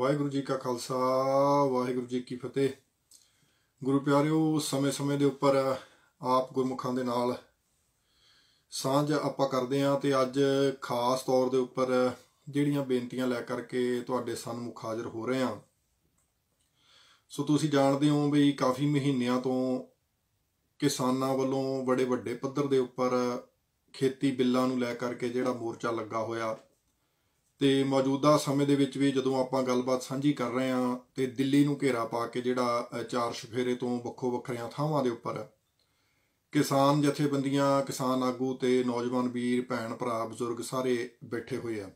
ਵਾਹਿਗੁਰੂ ਜੀ ਕਾ ਖਾਲਸਾ ਵਾਹਿਗੁਰੂ ਜੀ ਕੀ ਫਤਿਹ ਗੁਰੂ ਪਿਆਰਿਓ ਸਮੇਂ-ਸਮੇਂ ਦੇ ਉੱਪਰ ਆਪ ਗੁਰਮੁਖਾਂ ਦੇ ਨਾਲ ਸਾਂਝ ਆਪਾਂ ਕਰਦੇ ਆਂ ਤੇ ਅੱਜ ਖਾਸ ਤੌਰ ਦੇ ਉੱਪਰ ਜਿਹੜੀਆਂ ਬੇਨਤੀਆਂ ਲੈ ਕਰਕੇ ਤੁਹਾਡੇ ਸਾਹਮਣੇ ਹਾਜ਼ਰ ਹੋ ਰਹੇ ਆਂ ਸੋ ਤੁਸੀਂ ਜਾਣਦੇ ਹੋ ਵੀ ਕਾਫੀ ਮਹੀਨਿਆਂ ਤੋਂ ਕਿਸਾਨਾਂ ਵੱਲੋਂ ਬੜੇ ਵੱਡੇ ਪੱਧਰ ਦੇ ਉੱਪਰ ਖੇਤੀ ਬਿੱਲਾਂ ਨੂੰ ਲੈ ਕਰਕੇ ਜਿਹੜਾ ਮੋਰਚਾ ਲੱਗਾ ਹੋਇਆ ਤੇ ਮੌਜੂਦਾ ਸਮੇਂ ਦੇ ਵਿੱਚ ਵੀ ਜਦੋਂ ਆਪਾਂ ਗੱਲਬਾਤ ਸਾਂਝੀ ਕਰ ਰਹੇ ਹਾਂ ਤੇ ਦਿੱਲੀ ਨੂੰ ਘੇਰਾ ਪਾ ਕੇ ਜਿਹੜਾ ਚਾਰ ਸ਼ਫੇਰੇ ਤੋਂ ਵੱਖੋ ਵੱਖਰੀਆਂ ਥਾਵਾਂ ਦੇ ਉੱਪਰ ਕਿਸਾਨ ਜਥੇਬੰਦੀਆਂ ਕਿਸਾਨ ਆਗੂ ਤੇ ਨੌਜਵਾਨ ਵੀਰ ਭੈਣ ਭਰਾ ਬਜ਼ੁਰਗ ਸਾਰੇ ਬੈਠੇ ਹੋਏ ਆ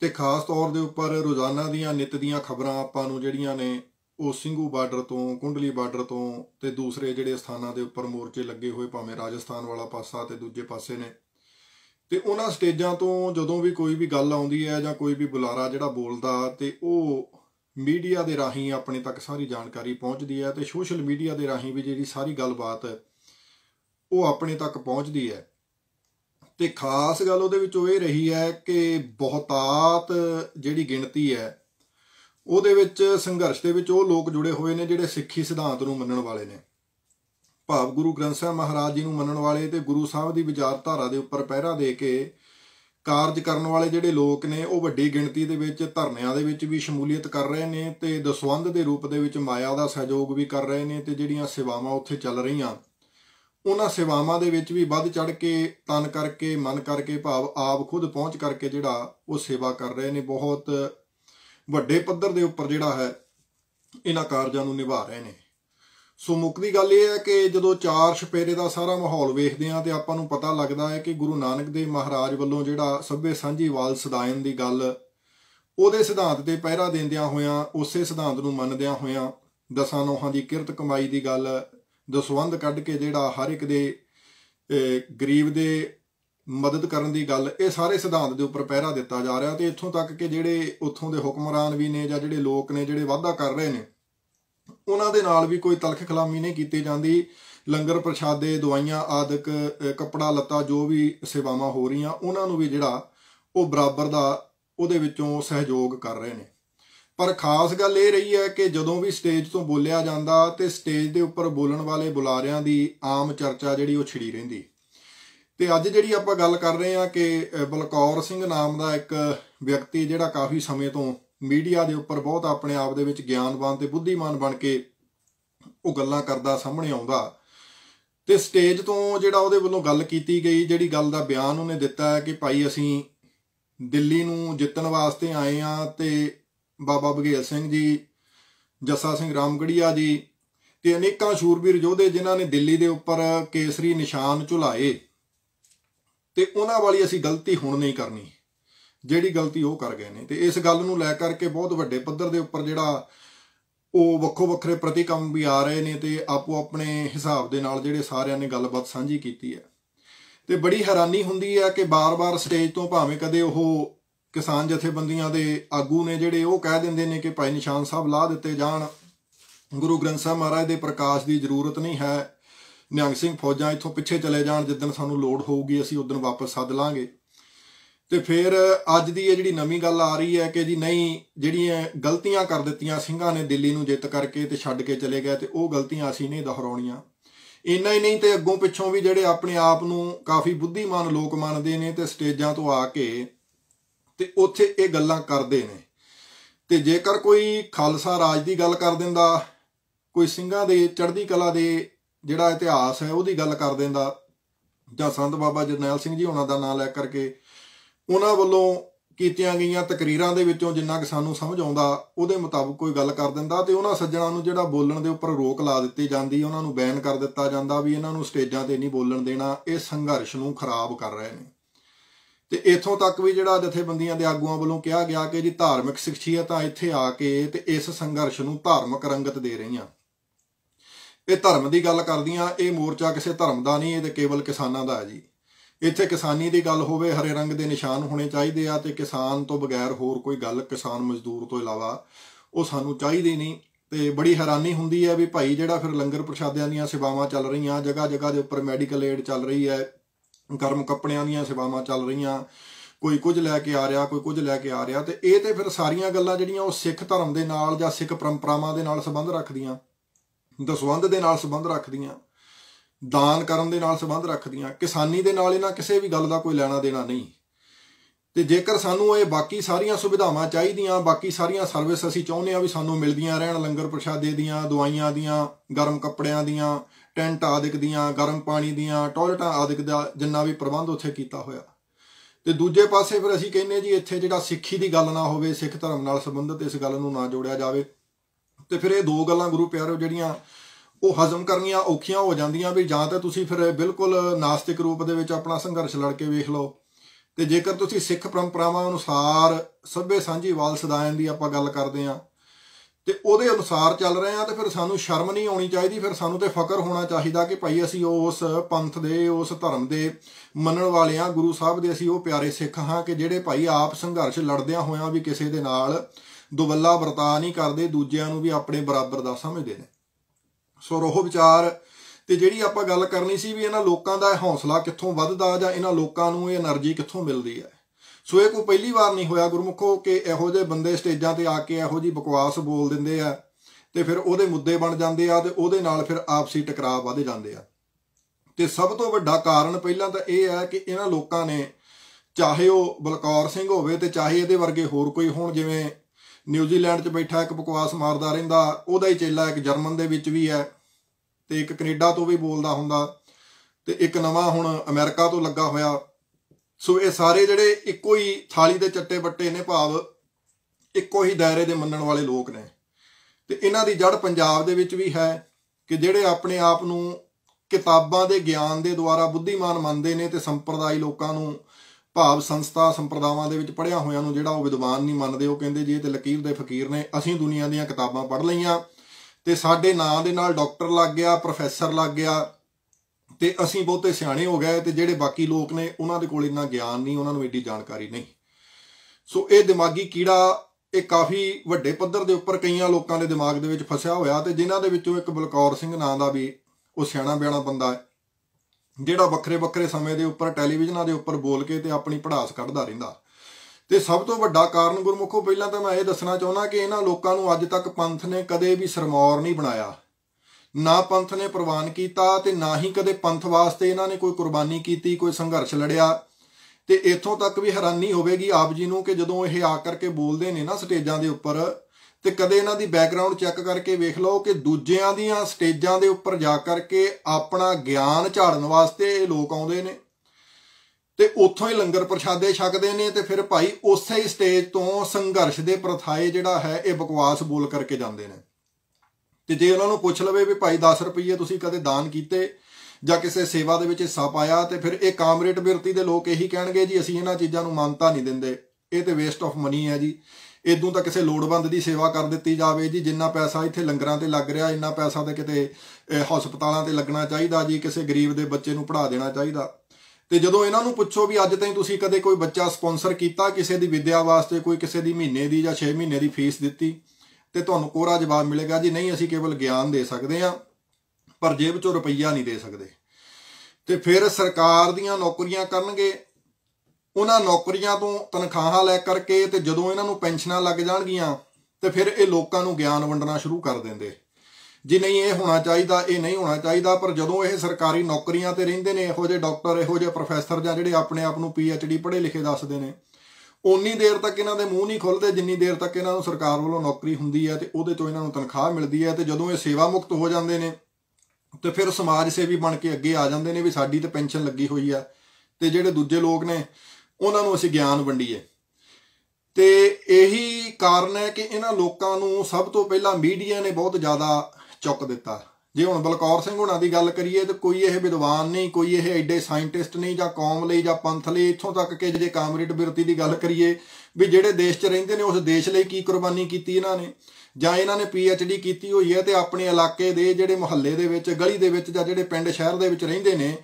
ਤੇ ਖਾਸ ਤੌਰ ਦੇ ਉੱਪਰ ਰੋਜ਼ਾਨਾ ਦੀਆਂ ਨਿਤ ਦੀਆਂ ਖਬਰਾਂ ਆਪਾਂ ਨੂੰ ਜਿਹੜੀਆਂ ਨੇ ਉਹ ਸਿੰਘੂ ਬਾਰਡਰ ਤੋਂ ਕੁੰਡਲੀ ਬਾਰਡਰ ਤੋਂ ਤੇ ਦੂਸਰੇ ਜਿਹੜੇ ਸਥਾਨਾਂ ਦੇ ਉੱਪਰ ਮੋਰਚੇ ਲੱਗੇ ਹੋਏ ਭਾਵੇਂ ਰਾਜਸਥਾਨ ਵਾਲਾ ਪਾਸਾ ਤੇ ਦੂਜੇ ਪਾਸੇ ਨੇ ਤੇ ਉਹਨਾਂ ਸਟੇਜਾਂ ਤੋਂ ਜਦੋਂ ਵੀ ਕੋਈ ਵੀ ਗੱਲ ਆਉਂਦੀ ਹੈ ਜਾਂ ਕੋਈ ਵੀ ਬੁਲਾਰਾ ਜਿਹੜਾ ਬੋਲਦਾ ਤੇ ਉਹ ਮੀਡੀਆ ਦੇ ਰਾਹੀਂ ਆਪਣੇ ਤੱਕ ਸਾਰੀ ਜਾਣਕਾਰੀ ਪਹੁੰਚਦੀ ਹੈ ਤੇ ਸੋਸ਼ਲ ਮੀਡੀਆ ਦੇ ਰਾਹੀਂ ਵੀ ਜਿਹੜੀ ਸਾਰੀ ਗੱਲਬਾਤ ਉਹ ਆਪਣੇ ਤੱਕ ਪਹੁੰਚਦੀ ਹੈ ਤੇ ਖਾਸ ਗੱਲ ਉਹਦੇ ਵਿੱਚ ਉਹ ਇਹ ਰਹੀ ਹੈ ਕਿ ਬਹੁਤਾਤ ਜਿਹੜੀ ਗਿਣਤੀ ਹੈ ਉਹਦੇ ਵਿੱਚ ਸੰਘਰਸ਼ ਦੇ ਵਿੱਚ ਉਹ ਲੋਕ ਜੁੜੇ ਹੋਏ ਨੇ ਜਿਹੜੇ ਸਿੱਖੀ ਸਿਧਾਂਤ ਨੂੰ ਮੰਨਣ ਵਾਲੇ ਨੇ ਭਾਵ ਗੁਰੂ ਗ੍ਰੰਥ ਸਾਹਿਬ ਮਹਾਰਾਜ ਜੀ ਨੂੰ ਮੰਨਣ ਵਾਲੇ ਤੇ ਗੁਰੂ ਸਾਹਿਬ ਦੀ ਵਿਚਾਰਧਾਰਾ ਦੇ ਉੱਪਰ ਪਹਿਰਾ ਦੇ ਕੇ ਕਾਰਜ ਕਰਨ ਵਾਲੇ ਜਿਹੜੇ ਲੋਕ ਨੇ ਉਹ ਵੱਡੀ ਗਿਣਤੀ ਦੇ ਵਿੱਚ ਧਰਨਿਆਂ ਦੇ ਵਿੱਚ ਵੀ ਸ਼ਮੂਲੀਅਤ ਕਰ ਰਹੇ ਨੇ ਤੇ ਦਸਵੰਧ ਦੇ ਰੂਪ ਦੇ ਵਿੱਚ ਮਾਇਆ ਦਾ ਸਹਿਯੋਗ ਵੀ ਕਰ ਰਹੇ ਨੇ ਤੇ ਜਿਹੜੀਆਂ ਸੇਵਾਵਾਂ ਉੱਥੇ ਚੱਲ ਰਹੀਆਂ ਉਹਨਾਂ ਸੇਵਾਵਾਂ ਦੇ ਵਿੱਚ ਵੀ ਵੱਧ ਚੜ ਕੇ ਤਨ ਕਰਕੇ ਮਨ ਕਰਕੇ ਭਾਵ ਆਪ ਖੁਦ ਪਹੁੰਚ ਕਰਕੇ ਜਿਹੜਾ ਉਹ ਸੇਵਾ ਕਰ ਰਹੇ ਨੇ ਬਹੁਤ ਵੱਡੇ ਪੱਧਰ ਦੇ ਉੱਪਰ ਜਿਹੜਾ ਹੈ ਇਹਨਾਂ ਕਾਰਜਾਂ ਨੂੰ ਨਿਭਾ ਰਹੇ ਨੇ ਸੋ ਮੁੱਕਦੀ ਗੱਲ ਇਹ ਹੈ ਕਿ ਜਦੋਂ ਚਾਰ ਛਪੇਰੇ ਦਾ ਸਾਰਾ ਮਾਹੌਲ ਵੇਖਦੇ ਆ ਤੇ ਆਪਾਂ ਨੂੰ ਪਤਾ ਲੱਗਦਾ ਹੈ ਕਿ ਗੁਰੂ ਨਾਨਕ ਦੇਵ ਮਹਾਰਾਜ ਵੱਲੋਂ ਜਿਹੜਾ ਸਭੇ ਵਾਲ ਸਦਾਇਨ ਦੀ ਗੱਲ ਉਹਦੇ ਸਿਧਾਂਤ ਤੇ ਪਹਿਰਾ ਦਿੰਦਿਆਂ ਹੋਇਆਂ ਉਸੇ ਸਿਧਾਂਤ ਨੂੰ ਮੰਨਦਿਆਂ ਹੋਇਆਂ ਦਸਾਂ ਨੋਹਾਂ ਦੀ ਕਿਰਤ ਕਮਾਈ ਦੀ ਗੱਲ ਦਸਵੰਧ ਕੱਢ ਕੇ ਜਿਹੜਾ ਹਰ ਇੱਕ ਦੇ ਗਰੀਬ ਦੇ ਮਦਦ ਕਰਨ ਦੀ ਗੱਲ ਇਹ ਸਾਰੇ ਸਿਧਾਂਤ ਦੇ ਉੱਪਰ ਪਹਿਰਾ ਦਿੱਤਾ ਜਾ ਰਿਹਾ ਤੇ ਇੱਥੋਂ ਤੱਕ ਕਿ ਜਿਹੜੇ ਉੱਥੋਂ ਦੇ ਹੁਕਮਰਾਨ ਵੀ ਨੇ ਜਾਂ ਜਿਹੜੇ ਲੋਕ ਨੇ ਜਿਹੜੇ ਵਾਅਦਾ ਕਰ ਰਹੇ ਨੇ ਉਹਨਾਂ ਦੇ ਨਾਲ ਵੀ ਕੋਈ ਤਲਖ ਖਲਾਮੀ ਨਹੀਂ ਕੀਤੀ ਜਾਂਦੀ ਲੰਗਰ ਪ੍ਰਸ਼ਾਦੇ ਦਵਾਈਆਂ ਆਦਿਕ ਕੱਪੜਾ ਲੱਤਾ ਜੋ ਵੀ ਸੇਵਾਵਾਂ ਹੋ ਰਹੀਆਂ ਉਹਨਾਂ ਨੂੰ ਵੀ ਜਿਹੜਾ ਉਹ ਬਰਾਬਰ ਦਾ ਉਹਦੇ ਵਿੱਚੋਂ ਸਹਿਯੋਗ ਕਰ ਰਹੇ ਨੇ ਪਰ ਖਾਸ ਗੱਲ ਇਹ ਰਹੀ ਹੈ ਕਿ ਜਦੋਂ ਵੀ ਸਟੇਜ ਤੋਂ ਬੋਲਿਆ ਜਾਂਦਾ ਤੇ ਸਟੇਜ ਦੇ ਉੱਪਰ ਬੋਲਣ ਵਾਲੇ ਬੁਲਾਰਿਆਂ ਦੀ ਆਮ ਚਰਚਾ ਜਿਹੜੀ ਉਹ ਛਿੜੀ ਰਹਿੰਦੀ ਤੇ ਅੱਜ ਜਿਹੜੀ ਆਪਾਂ ਗੱਲ ਕਰ ਰਹੇ ਹਾਂ ਕਿ ਬਲਕੌਰ ਸਿੰਘ ਨਾਮ ਦਾ ਇੱਕ ਵਿਅਕਤੀ ਜਿਹੜਾ ਕਾਫੀ ਸਮੇਂ ਤੋਂ ਮੀਡੀਆ ਦੇ ਉੱਪਰ ਬਹੁਤ ਆਪਣੇ ਆਪ ਦੇ ਵਿੱਚ ਗਿਆਨਵਾਨ ਤੇ ਬੁੱਧੀਮਾਨ ਬਣ ਕੇ ਉਹ ਗੱਲਾਂ ਕਰਦਾ ਸਾਹਮਣੇ ਆਉਂਦਾ ਤੇ ਸਟੇਜ ਤੋਂ ਜਿਹੜਾ ਉਹਦੇ ਵੱਲੋਂ ਗੱਲ ਕੀਤੀ ਗਈ ਜਿਹੜੀ ਗੱਲ ਦਾ ਬਿਆਨ ਉਹਨੇ ਦਿੱਤਾ ਹੈ ਕਿ ਭਾਈ ਅਸੀਂ ਦਿੱਲੀ ਨੂੰ ਜਿੱਤਣ ਵਾਸਤੇ ਆਏ ਆ ਤੇ ਬਾਬਾ ਬਗੇਲ ਸਿੰਘ ਜੀ ਜੱਸਾ ਸਿੰਘ ਰਾਮਗੜੀਆ ਜੀ ਤੇ ਅਨੇਕਾਂ ਸ਼ੂਰਬੀਰ ਯੋਧੇ ਜਿਨ੍ਹਾਂ ਨੇ ਦਿੱਲੀ ਦੇ ਉੱਪਰ ਕੇਸਰੀ ਨਿਸ਼ਾਨ ਝੁਲਾਏ ਤੇ ਉਹਨਾਂ ਵਾਲੀ ਅਸੀਂ ਗਲਤੀ ਹੁਣ ਨਹੀਂ ਕਰਨੀ ਜਿਹੜੀ ਗਲਤੀ ਉਹ ਕਰ ਗਏ ਨੇ ਤੇ ਇਸ ਗੱਲ ਨੂੰ ਲੈ ਕਰਕੇ ਬਹੁਤ ਵੱਡੇ ਪੱਧਰ ਦੇ ਉੱਪਰ ਜਿਹੜਾ ਉਹ ਵੱਖੋ ਵੱਖਰੇ ਪ੍ਰਤੀਕਰਮ ਵੀ ਆ ਰਹੇ ਨੇ ਤੇ ਆਪੋ ਆਪਣੇ ਹਿਸਾਬ ਦੇ ਨਾਲ ਜਿਹੜੇ ਸਾਰਿਆਂ ਨੇ ਗੱਲਬਾਤ ਸਾਂਝੀ ਕੀਤੀ ਹੈ ਤੇ ਬੜੀ ਹੈਰਾਨੀ ਹੁੰਦੀ ਹੈ ਕਿ ਬਾਰ-ਬਾਰ ਸਟੇਜ ਤੋਂ ਭਾਵੇਂ ਕਦੇ ਉਹ ਕਿਸਾਨ ਜਥੇਬੰਦੀਆਂ ਦੇ ਆਗੂ ਨੇ ਜਿਹੜੇ ਉਹ ਕਹਿ ਦਿੰਦੇ ਨੇ ਕਿ ਭਾਈ ਨਿਸ਼ਾਨ ਸਾਹਿਬ ਲਾਹ ਦਿੱਤੇ ਜਾਣ ਗੁਰੂ ਗ੍ਰੰਥ ਸਾਹਿਬ ਮਹਾਰਾਜ ਦੇ ਪ੍ਰਕਾਸ਼ ਦੀ ਜ਼ਰੂਰਤ ਨਹੀਂ ਹੈ ਨਿਹੰਗ ਸਿੰਘ ਫੌਜਾਂ ਇੱਥੋਂ ਪਿੱਛੇ ਚਲੇ ਜਾਣ ਜਿੱਦਣ ਸਾਨੂੰ ਲੋੜ ਹੋਊਗੀ ਅਸੀਂ ਉਦੋਂ ਵਾਪਸ ਸੱਦ ਲਾਂਗੇ ਤੇ ਫਿਰ ਅੱਜ ਦੀ ਇਹ ਜਿਹੜੀ ਨਵੀਂ ਗੱਲ ਆ ਰਹੀ ਹੈ ਕਿ ਜੀ ਨਹੀਂ ਜਿਹੜੀਆਂ ਗਲਤੀਆਂ ਕਰ ਦਿੱਤੀਆਂ ਸਿੰਘਾਂ ਨੇ ਦਿੱਲੀ ਨੂੰ ਜਿੱਤ ਕਰਕੇ ਤੇ ਛੱਡ ਕੇ ਚਲੇ ਗਏ ਤੇ ਉਹ ਗਲਤੀਆਂ ਅਸੀਂ ਨਹੀਂ ਦੁਹਰਾਉਣੀਆਂ ਇੰਨਾ ਹੀ ਨਹੀਂ ਤੇ ਅੱਗੋਂ ਪਿੱਛੋਂ ਵੀ ਜਿਹੜੇ ਆਪਣੇ ਆਪ ਨੂੰ ਕਾਫੀ ਬੁੱਧੀਮਾਨ ਲੋਕ ਮੰਨਦੇ ਨੇ ਤੇ ਸਟੇਜਾਂ ਤੋਂ ਆ ਕੇ ਤੇ ਉੱਥੇ ਇਹ ਗੱਲਾਂ ਕਰਦੇ ਨੇ ਤੇ ਜੇਕਰ ਕੋਈ ਖਾਲਸਾ ਰਾਜ ਦੀ ਗੱਲ ਕਰ ਦਿੰਦਾ ਕੋਈ ਸਿੰਘਾਂ ਦੇ ਚੜ੍ਹਦੀ ਕਲਾ ਦੇ ਜਿਹੜਾ ਇਤਿਹਾਸ ਹੈ ਉਹਦੀ ਗੱਲ ਕਰ ਦਿੰਦਾ ਜਾਂ ਸੰਤ ਬਾਬਾ ਜਰਨੈਲ ਸਿੰਘ ਜੀ ਉਹਨਾਂ ਦਾ ਨਾਮ ਲੈ ਕਰਕੇ ਉਹਨਾਂ ਵੱਲੋਂ ਕੀਤੀਆਂ ਗਈਆਂ ਤਕਰੀਰਾਂ ਦੇ ਵਿੱਚੋਂ ਜਿੰਨਾ ਕਿ ਸਾਨੂੰ ਸਮਝ ਆਉਂਦਾ ਉਹਦੇ ਮੁਤਾਬਕ ਕੋਈ ਗੱਲ ਕਰ ਦਿੰਦਾ ਤੇ ਉਹਨਾਂ ਸੱਜਣਾ ਨੂੰ ਜਿਹੜਾ ਬੋਲਣ ਦੇ ਉੱਪਰ ਰੋਕ ਲਾ ਦਿੱਤੀ ਜਾਂਦੀ ਹੈ ਉਹਨਾਂ ਨੂੰ ਬੈਨ ਕਰ ਦਿੱਤਾ ਜਾਂਦਾ ਵੀ ਇਹਨਾਂ ਨੂੰ ਸਟੇਜਾਂ ਤੇ ਨਹੀਂ ਬੋਲਣ ਦੇਣਾ ਇਹ ਸੰਘਰਸ਼ ਨੂੰ ਖਰਾਬ ਕਰ ਰਹੇ ਨੇ ਤੇ ਇਥੋਂ ਤੱਕ ਵੀ ਜਿਹੜਾ ਜਥੇਬੰਦੀਆਂ ਦੇ ਆਗੂਆਂ ਵੱਲੋਂ ਕਿਹਾ ਗਿਆ ਕਿ ਜੀ ਧਾਰਮਿਕ ਸਿੱਖਿਆਤਾਂ ਇੱਥੇ ਆ ਕੇ ਤੇ ਇਸ ਸੰਘਰਸ਼ ਨੂੰ ਧਾਰਮਿਕ ਰੰਗਤ ਦੇ ਰਹੀਆਂ ਇਹ ਧਰਮ ਦੀ ਗੱਲ ਕਰਦੀਆਂ ਇਹ ਮੋਰਚਾ ਕਿਸੇ ਧਰਮ ਦਾ ਨਹੀਂ ਇਹ ਤੇ ਕੇਵਲ ਕਿਸਾਨਾਂ ਦਾ ਹੈ ਜੀ ਇੱਥੇ ਕਿਸਾਨੀ ਦੀ ਗੱਲ ਹੋਵੇ ਹਰੇ ਰੰਗ ਦੇ ਨਿਸ਼ਾਨ ਹੋਣੇ ਚਾਹੀਦੇ ਆ ਤੇ ਕਿਸਾਨ ਤੋਂ ਬਗੈਰ ਹੋਰ ਕੋਈ ਗੱਲ ਕਿਸਾਨ ਮਜ਼ਦੂਰ ਤੋਂ ਇਲਾਵਾ ਉਹ ਸਾਨੂੰ ਚਾਹੀਦੀ ਨਹੀਂ ਤੇ ਬੜੀ ਹੈਰਾਨੀ ਹੁੰਦੀ ਹੈ ਵੀ ਭਾਈ ਜਿਹੜਾ ਫਿਰ ਲੰਗਰ ਪ੍ਰਸ਼ਾਦਿਆਂ ਦੀਆਂ ਸੇਵਾਵਾਂ ਚੱਲ ਰਹੀਆਂ ਜਗ੍ਹਾ ਜਗ੍ਹਾ ਦੇ ਉੱਪਰ ਮੈਡੀਕਲ ਏਡ ਚੱਲ ਰਹੀ ਹੈ ਗਰਮ ਕੱਪੜਿਆਂ ਦੀਆਂ ਸੇਵਾਵਾਂ ਚੱਲ ਰਹੀਆਂ ਕੋਈ ਕੁਝ ਲੈ ਕੇ ਆ ਰਿਹਾ ਕੋਈ ਕੁਝ ਲੈ ਕੇ ਆ ਰਿਹਾ ਤੇ ਇਹ ਤੇ ਫਿਰ ਸਾਰੀਆਂ ਗੱਲਾਂ ਜਿਹੜੀਆਂ ਉਹ ਸਿੱਖ ਧਰਮ ਦੇ ਨਾਲ ਜਾਂ ਸਿੱਖ ਪਰੰਪਰਾਵਾਂ ਦੇ ਨਾਲ ਸੰਬੰਧ ਰੱਖਦੀਆਂ ਦਸਵੰਦ ਦੇ ਨਾਲ ਸੰਬੰਧ ਰੱਖਦੀਆਂ ਦਾਨ ਕਰਨ ਦੇ ਨਾਲ ਸੰਬੰਧ ਰੱਖਦੀਆਂ ਕਿਸਾਨੀ ਦੇ ਨਾਲ ਇਹਨਾਂ ਕਿਸੇ ਵੀ ਗੱਲ ਦਾ ਕੋਈ ਲੈਣਾ ਦੇਣਾ ਨਹੀਂ ਤੇ ਜੇਕਰ ਸਾਨੂੰ ਇਹ ਬਾਕੀ ਸਾਰੀਆਂ ਸੁਵਿਧਾਵਾਂ ਚਾਹੀਦੀਆਂ ਬਾਕੀ ਸਾਰੀਆਂ ਸਰਵਿਸ ਅਸੀਂ ਚਾਹੁੰਦੇ ਆ ਵੀ ਸਾਨੂੰ ਮਿਲਦੀਆਂ ਰਹਿਣ ਲੰਗਰ ਪ੍ਰਸ਼ਾਦੇ ਦੀਆਂ ਦਵਾਈਆਂ ਦੀਆਂ ਗਰਮ ਕੱਪੜਿਆਂ ਦੀਆਂ ਟੈਂਟ ਆਦਿਕ ਦੀਆਂ ਗਰਮ ਪਾਣੀ ਦੀਆਂ ਟਾਇਲਟਾਂ ਆਦਿਕ ਦਾ ਜਿੰਨਾ ਵੀ ਪ੍ਰਬੰਧ ਉੱਥੇ ਕੀਤਾ ਹੋਇਆ ਤੇ ਦੂਜੇ ਪਾਸੇ ਫਿਰ ਅਸੀਂ ਕਹਿੰਨੇ ਜੀ ਇੱਥੇ ਜਿਹੜਾ ਸਿੱਖੀ ਦੀ ਗੱਲ ਨਾ ਹੋਵੇ ਸਿੱਖ ਧਰਮ ਨਾਲ ਸੰਬੰਧਿਤ ਇਸ ਗੱਲ ਨੂੰ ਨਾ ਜੋੜਿਆ ਜਾਵੇ ਤੇ ਫਿਰ ਇਹ ਦੋ ਗੱਲਾਂ ਗੁਰੂ ਪਿਆਰੋ ਜਿਹੜੀਆਂ ਉਹ ਹਜ਼ਮ ਕਰਨੀਆਂ ਔਖੀਆਂ ਹੋ ਜਾਂਦੀਆਂ ਵੀ ਜਾਂ ਤਾਂ ਤੁਸੀਂ ਫਿਰ ਬਿਲਕੁਲ ਨਾਸਤਿਕ ਰੂਪ ਦੇ ਵਿੱਚ ਆਪਣਾ ਸੰਘਰਸ਼ ਲੜ ਕੇ ਵੇਖ ਲਓ ਤੇ ਜੇਕਰ ਤੁਸੀਂ ਸਿੱਖ ਪਰੰਪਰਾਵਾਂ ਅਨੁਸਾਰ ਸਭੇ ਵਾਲ ਸਦਾਇਨ ਦੀ ਆਪਾਂ ਗੱਲ ਕਰਦੇ ਆਂ ਤੇ ਉਹਦੇ ਅਨੁਸਾਰ ਚੱਲ ਰਹੇ ਆ ਤੇ ਫਿਰ ਸਾਨੂੰ ਸ਼ਰਮ ਨਹੀਂ ਆਉਣੀ ਚਾਹੀਦੀ ਫਿਰ ਸਾਨੂੰ ਤੇ ਫਕਰ ਹੋਣਾ ਚਾਹੀਦਾ ਕਿ ਭਾਈ ਅਸੀਂ ਉਸ ਪੰਥ ਦੇ ਉਸ ਧਰਮ ਦੇ ਮੰਨਣ ਵਾਲੇ ਆ ਗੁਰੂ ਸਾਹਿਬ ਦੇ ਅਸੀਂ ਉਹ ਪਿਆਰੇ ਸਿੱਖ ਹਾਂ ਕਿ ਜਿਹੜੇ ਭਾਈ ਆਪ ਸੰਘਰਸ਼ ਲੜਦਿਆਂ ਹੋਇਆਂ ਵੀ ਕਿਸੇ ਦੇ ਨਾਲ ਦੁਵੱਲਾ ਵਰਤਾ ਨਹੀਂ ਕਰਦੇ ਦੂਜਿਆਂ ਨੂੰ ਵੀ ਆਪਣੇ ਬਰਾਬਰ ਦਾ ਸਮਝਦੇ ਨੇ ਸਰੋਹ ਵਿਚਾਰ ਤੇ ਜਿਹੜੀ ਆਪਾਂ ਗੱਲ ਕਰਨੀ ਸੀ ਵੀ ਇਹਨਾਂ ਲੋਕਾਂ ਦਾ ਹੌਸਲਾ ਕਿੱਥੋਂ ਵੱਧਦਾ ਜਾਂ ਇਹਨਾਂ ਲੋਕਾਂ ਨੂੰ ਇਹ એનર્ਜੀ ਕਿੱਥੋਂ ਮਿਲਦੀ ਹੈ ਸੋ ਇਹ ਕੋਈ ਪਹਿਲੀ ਵਾਰ ਨਹੀਂ ਹੋਇਆ ਗੁਰਮੁਖੋ ਕਿ ਇਹੋ ਜਿਹੇ ਬੰਦੇ ਸਟੇਜਾਂ ਤੇ ਆ ਕੇ ਇਹੋ ਜੀ ਬਕਵਾਸ ਬੋਲ ਦਿੰਦੇ ਆ ਤੇ ਫਿਰ ਉਹਦੇ ਮੁੱਦੇ ਬਣ ਜਾਂਦੇ ਆ ਤੇ ਉਹਦੇ ਨਾਲ ਫਿਰ ਆਪਸੀ ਟਕਰਾਅ ਵੱਧ ਜਾਂਦੇ ਆ ਤੇ ਸਭ ਤੋਂ ਵੱਡਾ ਕਾਰਨ ਪਹਿਲਾਂ ਤਾਂ ਇਹ ਹੈ ਕਿ ਇਹਨਾਂ ਲੋਕਾਂ ਨੇ ਚਾਹੇ ਉਹ ਬਲਕੌਰ ਸਿੰਘ ਹੋਵੇ ਤੇ ਚਾਹੇ ਇਹਦੇ ਵਰਗੇ ਹੋਰ ਕੋਈ ਹੋਣ ਜਿਵੇਂ ਨਿਊਜ਼ੀਲੈਂਡ 'ਚ ਬੈਠਾ ਇੱਕ ਬਕਵਾਸ ਮਾਰਦਾ ਰਹਿੰਦਾ ਉਹਦਾ ਹੀ ਚੇਲਾ ਇੱਕ ਜਰਮਨ ਦੇ ਵਿੱਚ ਵੀ ਹੈ ਤੇ ਇੱਕ ਕੈਨੇਡਾ ਤੋਂ ਵੀ ਬੋਲਦਾ ਹੁੰਦਾ ਤੇ ਇੱਕ ਨਵਾਂ ਹੁਣ ਅਮਰੀਕਾ ਤੋਂ ਲੱਗਾ ਹੋਇਆ ਸੋ ਇਹ ਸਾਰੇ ਜਿਹੜੇ ਇੱਕੋ ਹੀ ਥਾਲੀ ਦੇ ਚੱਟੇ ਬੱਟੇ ਨੇ ਭਾਵ ਇੱਕੋ ਹੀ ਦਾਇਰੇ ਦੇ ਮੰਨਣ ਵਾਲੇ ਲੋਕ ਨੇ ਤੇ ਇਹਨਾਂ ਦੀ ਜੜ ਪੰਜਾਬ ਦੇ ਵਿੱਚ ਵੀ ਹੈ ਕਿ ਜਿਹੜੇ ਆਪਣੇ ਆਪ ਨੂੰ ਕਿਤਾਬਾਂ ਦੇ ਗਿਆਨ ਦੇ ਦੁਆਰਾ ਬੁੱਧੀਮਾਨ ਮੰਨਦੇ ਨੇ ਤੇ ਸੰਪਰਦਾਇ ਲੋਕਾਂ ਨੂੰ ਭਾਵ ਸੰਸਥਾ ਸੰਪਰਦਾਵਾਂ ਦੇ ਵਿੱਚ ਪੜਿਆ ਹੋਇਆਂ ਨੂੰ ਜਿਹੜਾ ਉਹ ਵਿਦਵਾਨ ਨਹੀਂ ਮੰਨਦੇ ਉਹ ਕਹਿੰਦੇ ਜੀ ਇਹ ਤੇ ਲਕੀਰ ਦੇ ਫਕੀਰ ਨੇ ਅਸੀਂ ਦੁਨੀਆ ਦੀਆਂ ਕਿਤਾਬਾਂ ਪੜ੍ਹ ਲਈਆਂ ਤੇ ਸਾਡੇ ਨਾਂ ਦੇ ਨਾਲ ਡਾਕਟਰ ਲੱਗ ਗਿਆ ਪ੍ਰੋਫੈਸਰ ਲੱਗ ਗਿਆ ਤੇ ਅਸੀਂ ਬਹੁਤੇ ਸਿਆਣੇ ਹੋ ਗਏ ਤੇ ਜਿਹੜੇ ਬਾਕੀ ਲੋਕ ਨੇ ਉਹਨਾਂ ਦੇ ਕੋਲ ਇੰਨਾ ਗਿਆਨ ਨਹੀਂ ਉਹਨਾਂ ਨੂੰ ਏਡੀ ਜਾਣਕਾਰੀ ਨਹੀਂ ਸੋ ਇਹ ਦਿਮਾਗੀ ਕੀੜਾ ਇਹ ਕਾਫੀ ਵੱਡੇ ਪੱਧਰ ਦੇ ਉੱਪਰ ਕਈਆਂ ਲੋਕਾਂ ਦੇ ਦਿਮਾਗ ਦੇ ਵਿੱਚ ਫਸਿਆ ਹੋਇਆ ਤੇ ਜਿਨ੍ਹਾਂ ਦੇ ਵਿੱਚੋਂ ਇੱਕ ਬਲਕੌਰ ਸਿੰਘ ਨਾਂ ਦਾ ਵੀ ਉਹ ਸਿਆਣਾ ਬਿਆਣਾ ਬੰਦਾ ਹੈ ਜਿਹੜਾ ਵੱਖਰੇ ਵੱਖਰੇ ਸਮੇਂ ਦੇ ਉੱਪਰ ਟੈਲੀਵਿਜ਼ਨਾਂ ਦੇ ਉੱਪਰ ਬੋਲ ਕੇ ਤੇ ਆਪਣੀ ਪੜਾਸ ਕੱਢਦਾ ਰਹਿੰਦਾ ਤੇ ਸਭ ਤੋਂ ਵੱਡਾ ਕਾਰਨ ਗੁਰਮੁਖੋ ਪਹਿਲਾਂ ਤਾਂ ਮੈਂ ਇਹ ਦੱਸਣਾ ਚਾਹੁੰਦਾ ਕਿ ਇਹਨਾਂ ਲੋਕਾਂ ਨੂੰ ਅੱਜ ਤੱਕ ਪੰਥ ਨੇ ਕਦੇ ਵੀ ਸਰਮੌਰ ਨਹੀਂ ਬਣਾਇਆ ਨਾ ਪੰਥ ਨੇ ਪ੍ਰਵਾਨ ਕੀਤਾ ਤੇ ਨਾ ਹੀ ਕਦੇ ਪੰਥ ਵਾਸਤੇ ਇਹਨਾਂ ਨੇ ਕੋਈ ਕੁਰਬਾਨੀ ਕੀਤੀ ਕੋਈ ਸੰਘਰਸ਼ ਲੜਿਆ ਤੇ ਇੱਥੋਂ ਤੱਕ ਵੀ ਹੈਰਾਨੀ ਹੋਵੇਗੀ ਆਪ ਜੀ ਨੂੰ ਕਿ ਜਦੋਂ ਇਹ ਆ ਕਰਕੇ ਬੋਲਦੇ ਨੇ ਨਾ ਸਟੇਜਾਂ ਦੇ ਉੱਪਰ ਤੇ ਕਦੇ ਇਹਨਾਂ ਦੀ ਬੈਕਗ੍ਰਾਉਂਡ ਚੈੱਕ ਕਰਕੇ ਵੇਖ ਲਓ ਕਿ ਦੂਜਿਆਂ ਦੀਆਂ ਸਟੇਜਾਂ ਦੇ ਉੱਪਰ ਜਾ ਕਰਕੇ ਆਪਣਾ ਗਿਆਨ ਝਾੜਨ ਵਾਸਤੇ ਇਹ ਲੋਕ ਆਉਂਦੇ ਨੇ ਤੇ ਉੱਥੋਂ ਹੀ ਲੰਗਰ ਪ੍ਰਸ਼ਾਦੇ ਛਕਦੇ ਨੇ ਤੇ ਫਿਰ ਭਾਈ ਉਸੇ ਹੀ ਸਟੇਜ ਤੋਂ ਸੰਘਰਸ਼ ਦੇ ਪ੍ਰਥਾਏ ਜਿਹੜਾ ਹੈ ਇਹ ਬਕਵਾਸ ਬੋਲ ਕਰਕੇ ਜਾਂਦੇ ਨੇ ਤੇ ਜੇ ਉਹਨਾਂ ਨੂੰ ਪੁੱਛ ਲਵੇ ਵੀ ਭਾਈ 10 ਰੁਪਏ ਤੁਸੀਂ ਕਦੇ ਦਾਨ ਕੀਤੇ ਜਾਂ ਕਿਸੇ ਸੇਵਾ ਦੇ ਵਿੱਚ ਹਿੱਸਾ ਪਾਇਆ ਤੇ ਫਿਰ ਇਹ ਕਾਮਰੇਟ ਬਿਰਤੀ ਦੇ ਲੋਕ ਇਹੀ ਕਹਿਣਗੇ ਜੀ ਅਸੀਂ ਇਹਨਾਂ ਚੀਜ਼ਾਂ ਨੂੰ ਮੰਨਤਾ ਨਹੀਂ ਦਿੰਦੇ ਇਹ ਤੇ ਵੇਸਟ ਆਫ ਮਨੀ ਹੈ ਜੀ ਇਦੋਂ ਤਾਂ ਕਿਸੇ ਲੋੜਵੰਦ ਦੀ ਸੇਵਾ ਕਰ ਦਿੱਤੀ ਜਾਵੇ ਜੀ ਜਿੰਨਾ ਪੈਸਾ ਇੱਥੇ ਲੰਗਰਾਂ ਤੇ ਲੱਗ ਰਿਹਾ ਇੰਨਾ ਪੈਸਾ ਤਾਂ ਕਿਤੇ ਹਸਪਤਾਲਾਂ ਤੇ ਲੱਗਣਾ ਚਾਹੀਦਾ ਜੀ ਕਿਸੇ ਗਰੀਬ ਦੇ ਬੱਚੇ ਨੂੰ ਪੜ੍ਹਾ ਦੇਣਾ ਚਾਹੀਦਾ ਤੇ ਜਦੋਂ ਇਹਨਾਂ ਨੂੰ ਪੁੱਛੋ ਵੀ ਅੱਜ ਤਾਈਂ ਤੁਸੀਂ ਕਦੇ ਕੋਈ ਬੱਚਾ ਸਪਾਂਸਰ ਕੀਤਾ ਕਿਸੇ ਦੀ ਵਿਦਿਆ ਵਾਸਤੇ ਕੋਈ ਕਿਸੇ ਦੀ ਮਹੀਨੇ ਦੀ ਜਾਂ 6 ਮਹੀਨੇ ਦੀ ਫੀਸ ਦਿੱਤੀ ਤੇ ਤੁਹਾਨੂੰ ਕੋਰਾ ਜਵਾਬ ਮਿਲੇਗਾ ਜੀ ਨਹੀਂ ਅਸੀਂ ਕੇਵਲ ਗਿਆਨ ਦੇ ਸਕਦੇ ਆ ਪਰ ਜੇਬ ਚੋਂ ਰੁਪਈਆ ਨਹੀਂ ਦੇ ਸਕਦੇ ਤੇ ਫਿਰ ਸਰਕਾਰ ਦੀਆਂ ਨੌਕਰੀਆਂ ਕਰਨਗੇ ਉਹਨਾਂ ਨੌਕਰੀਆਂ ਤੋਂ ਤਨਖਾਹਾਂ ਲੈ ਕਰਕੇ ਤੇ ਜਦੋਂ ਇਹਨਾਂ ਨੂੰ ਪੈਨਸ਼ਨਾਂ ਲੱਗ ਜਾਣਗੀਆਂ ਤੇ ਫਿਰ ਇਹ ਲੋਕਾਂ ਨੂੰ ਗਿਆਨ ਵੰਡਣਾ ਸ਼ੁਰੂ ਕਰ ਦਿੰਦੇ ਜੀ ਨਹੀਂ ਇਹ ਹੋਣਾ ਚਾਹੀਦਾ ਇਹ ਨਹੀਂ ਹੋਣਾ ਚਾਹੀਦਾ ਪਰ ਜਦੋਂ ਇਹ ਸਰਕਾਰੀ ਨੌਕਰੀਆਂ ਤੇ ਰਹਿੰਦੇ ਨੇ ਇਹੋ ਜਿਹੇ ਡਾਕਟਰ ਇਹੋ ਜਿਹੇ ਪ੍ਰੋਫੈਸਰ ਜਾਂ ਜਿਹੜੇ ਆਪਣੇ ਆਪ ਨੂੰ ਪੀਐਚਡੀ ਪੜ੍ਹੇ ਲਿਖੇ ਦੱਸਦੇ ਨੇ ਉਨੀ ਦੇਰ ਤੱਕ ਇਹਨਾਂ ਦੇ ਮੂੰਹ ਨਹੀਂ ਖੁੱਲਦੇ ਜਿੰਨੀ ਦੇਰ ਤੱਕ ਇਹਨਾਂ ਨੂੰ ਸਰਕਾਰ ਵੱਲੋਂ ਨੌਕਰੀ ਹੁੰਦੀ ਹੈ ਤੇ ਉਹਦੇ ਤੋਂ ਇਹਨਾਂ ਨੂੰ ਤਨਖਾਹ ਮਿਲਦੀ ਹੈ ਤੇ ਜਦੋਂ ਇਹ ਸੇਵਾ ਮੁਕਤ ਹੋ ਜਾਂਦੇ ਨੇ ਤੇ ਫਿਰ ਸਮਾਜ ਸੇਵੀ ਬਣ ਕੇ ਅੱਗੇ ਆ ਜਾਂਦੇ ਨੇ ਵੀ ਸਾਡੀ ਤੇ ਪੈਨਸ਼ਨ ਲੱਗੀ ਹੋਈ ਆ ਤੇ ਜਿਹੜੇ ਦੂਜੇ ਲੋਕ ਨੇ ਉਹਨਾਂ ਨੂੰ ਅਸੀਂ ਗਿਆਨ ਵੰਡੀਏ ਤੇ ਇਹੀ ਕਾਰਨ ਹੈ ਕਿ ਇਹਨਾਂ ਲੋਕਾਂ ਨੂੰ ਸਭ ਤੋਂ ਪਹਿਲਾਂ ਮੀਡੀਆ ਨੇ ਬਹੁਤ ਜ਼ਿਆਦਾ ਚੁੱਕ ਦਿੱਤਾ ਜੇ ਹੁਣ ਬਲਕੌਰ ਸਿੰਘ ਹੁਣਾਂ ਦੀ ਗੱਲ ਕਰੀਏ ਤਾਂ ਕੋਈ ਇਹ ਵਿਦਵਾਨ ਨਹੀਂ ਕੋਈ ਇਹ ਐਡੇ ਸਾਇੰਟਿਸਟ ਨਹੀਂ ਜਾਂ ਕੌਮ ਲਈ ਜਾਂ ਪੰਥ ਲਈ ਇੱਥੋਂ ਤੱਕ ਕਿ ਜੇ ਕਾਮਰੇਡ ਬਿਰਤੀ ਦੀ ਗੱਲ ਕਰੀਏ ਵੀ ਜਿਹੜੇ ਦੇਸ਼ 'ਚ ਰਹਿੰਦੇ ਨੇ ਉਸ ਦੇਸ਼ ਲਈ ਕੀ ਕੁਰਬਾਨੀ ਕੀਤੀ ਇਹਨਾਂ ਨੇ ਜਾਂ ਇਹਨਾਂ ਨੇ ਪੀ ਐਚ ਡੀ ਕੀਤੀ ਹੋਈ ਹੈ ਤੇ ਆਪਣੇ ਇਲਾਕੇ ਦੇ ਜਿਹੜੇ ਮੁਹੱਲੇ ਦੇ ਵਿੱਚ ਗਲੀ ਦੇ ਵਿੱਚ ਜਾਂ ਜਿਹੜੇ ਪਿੰਡ ਸ਼ਹਿਰ ਦੇ ਵਿੱਚ ਰਹਿੰਦੇ ਨੇ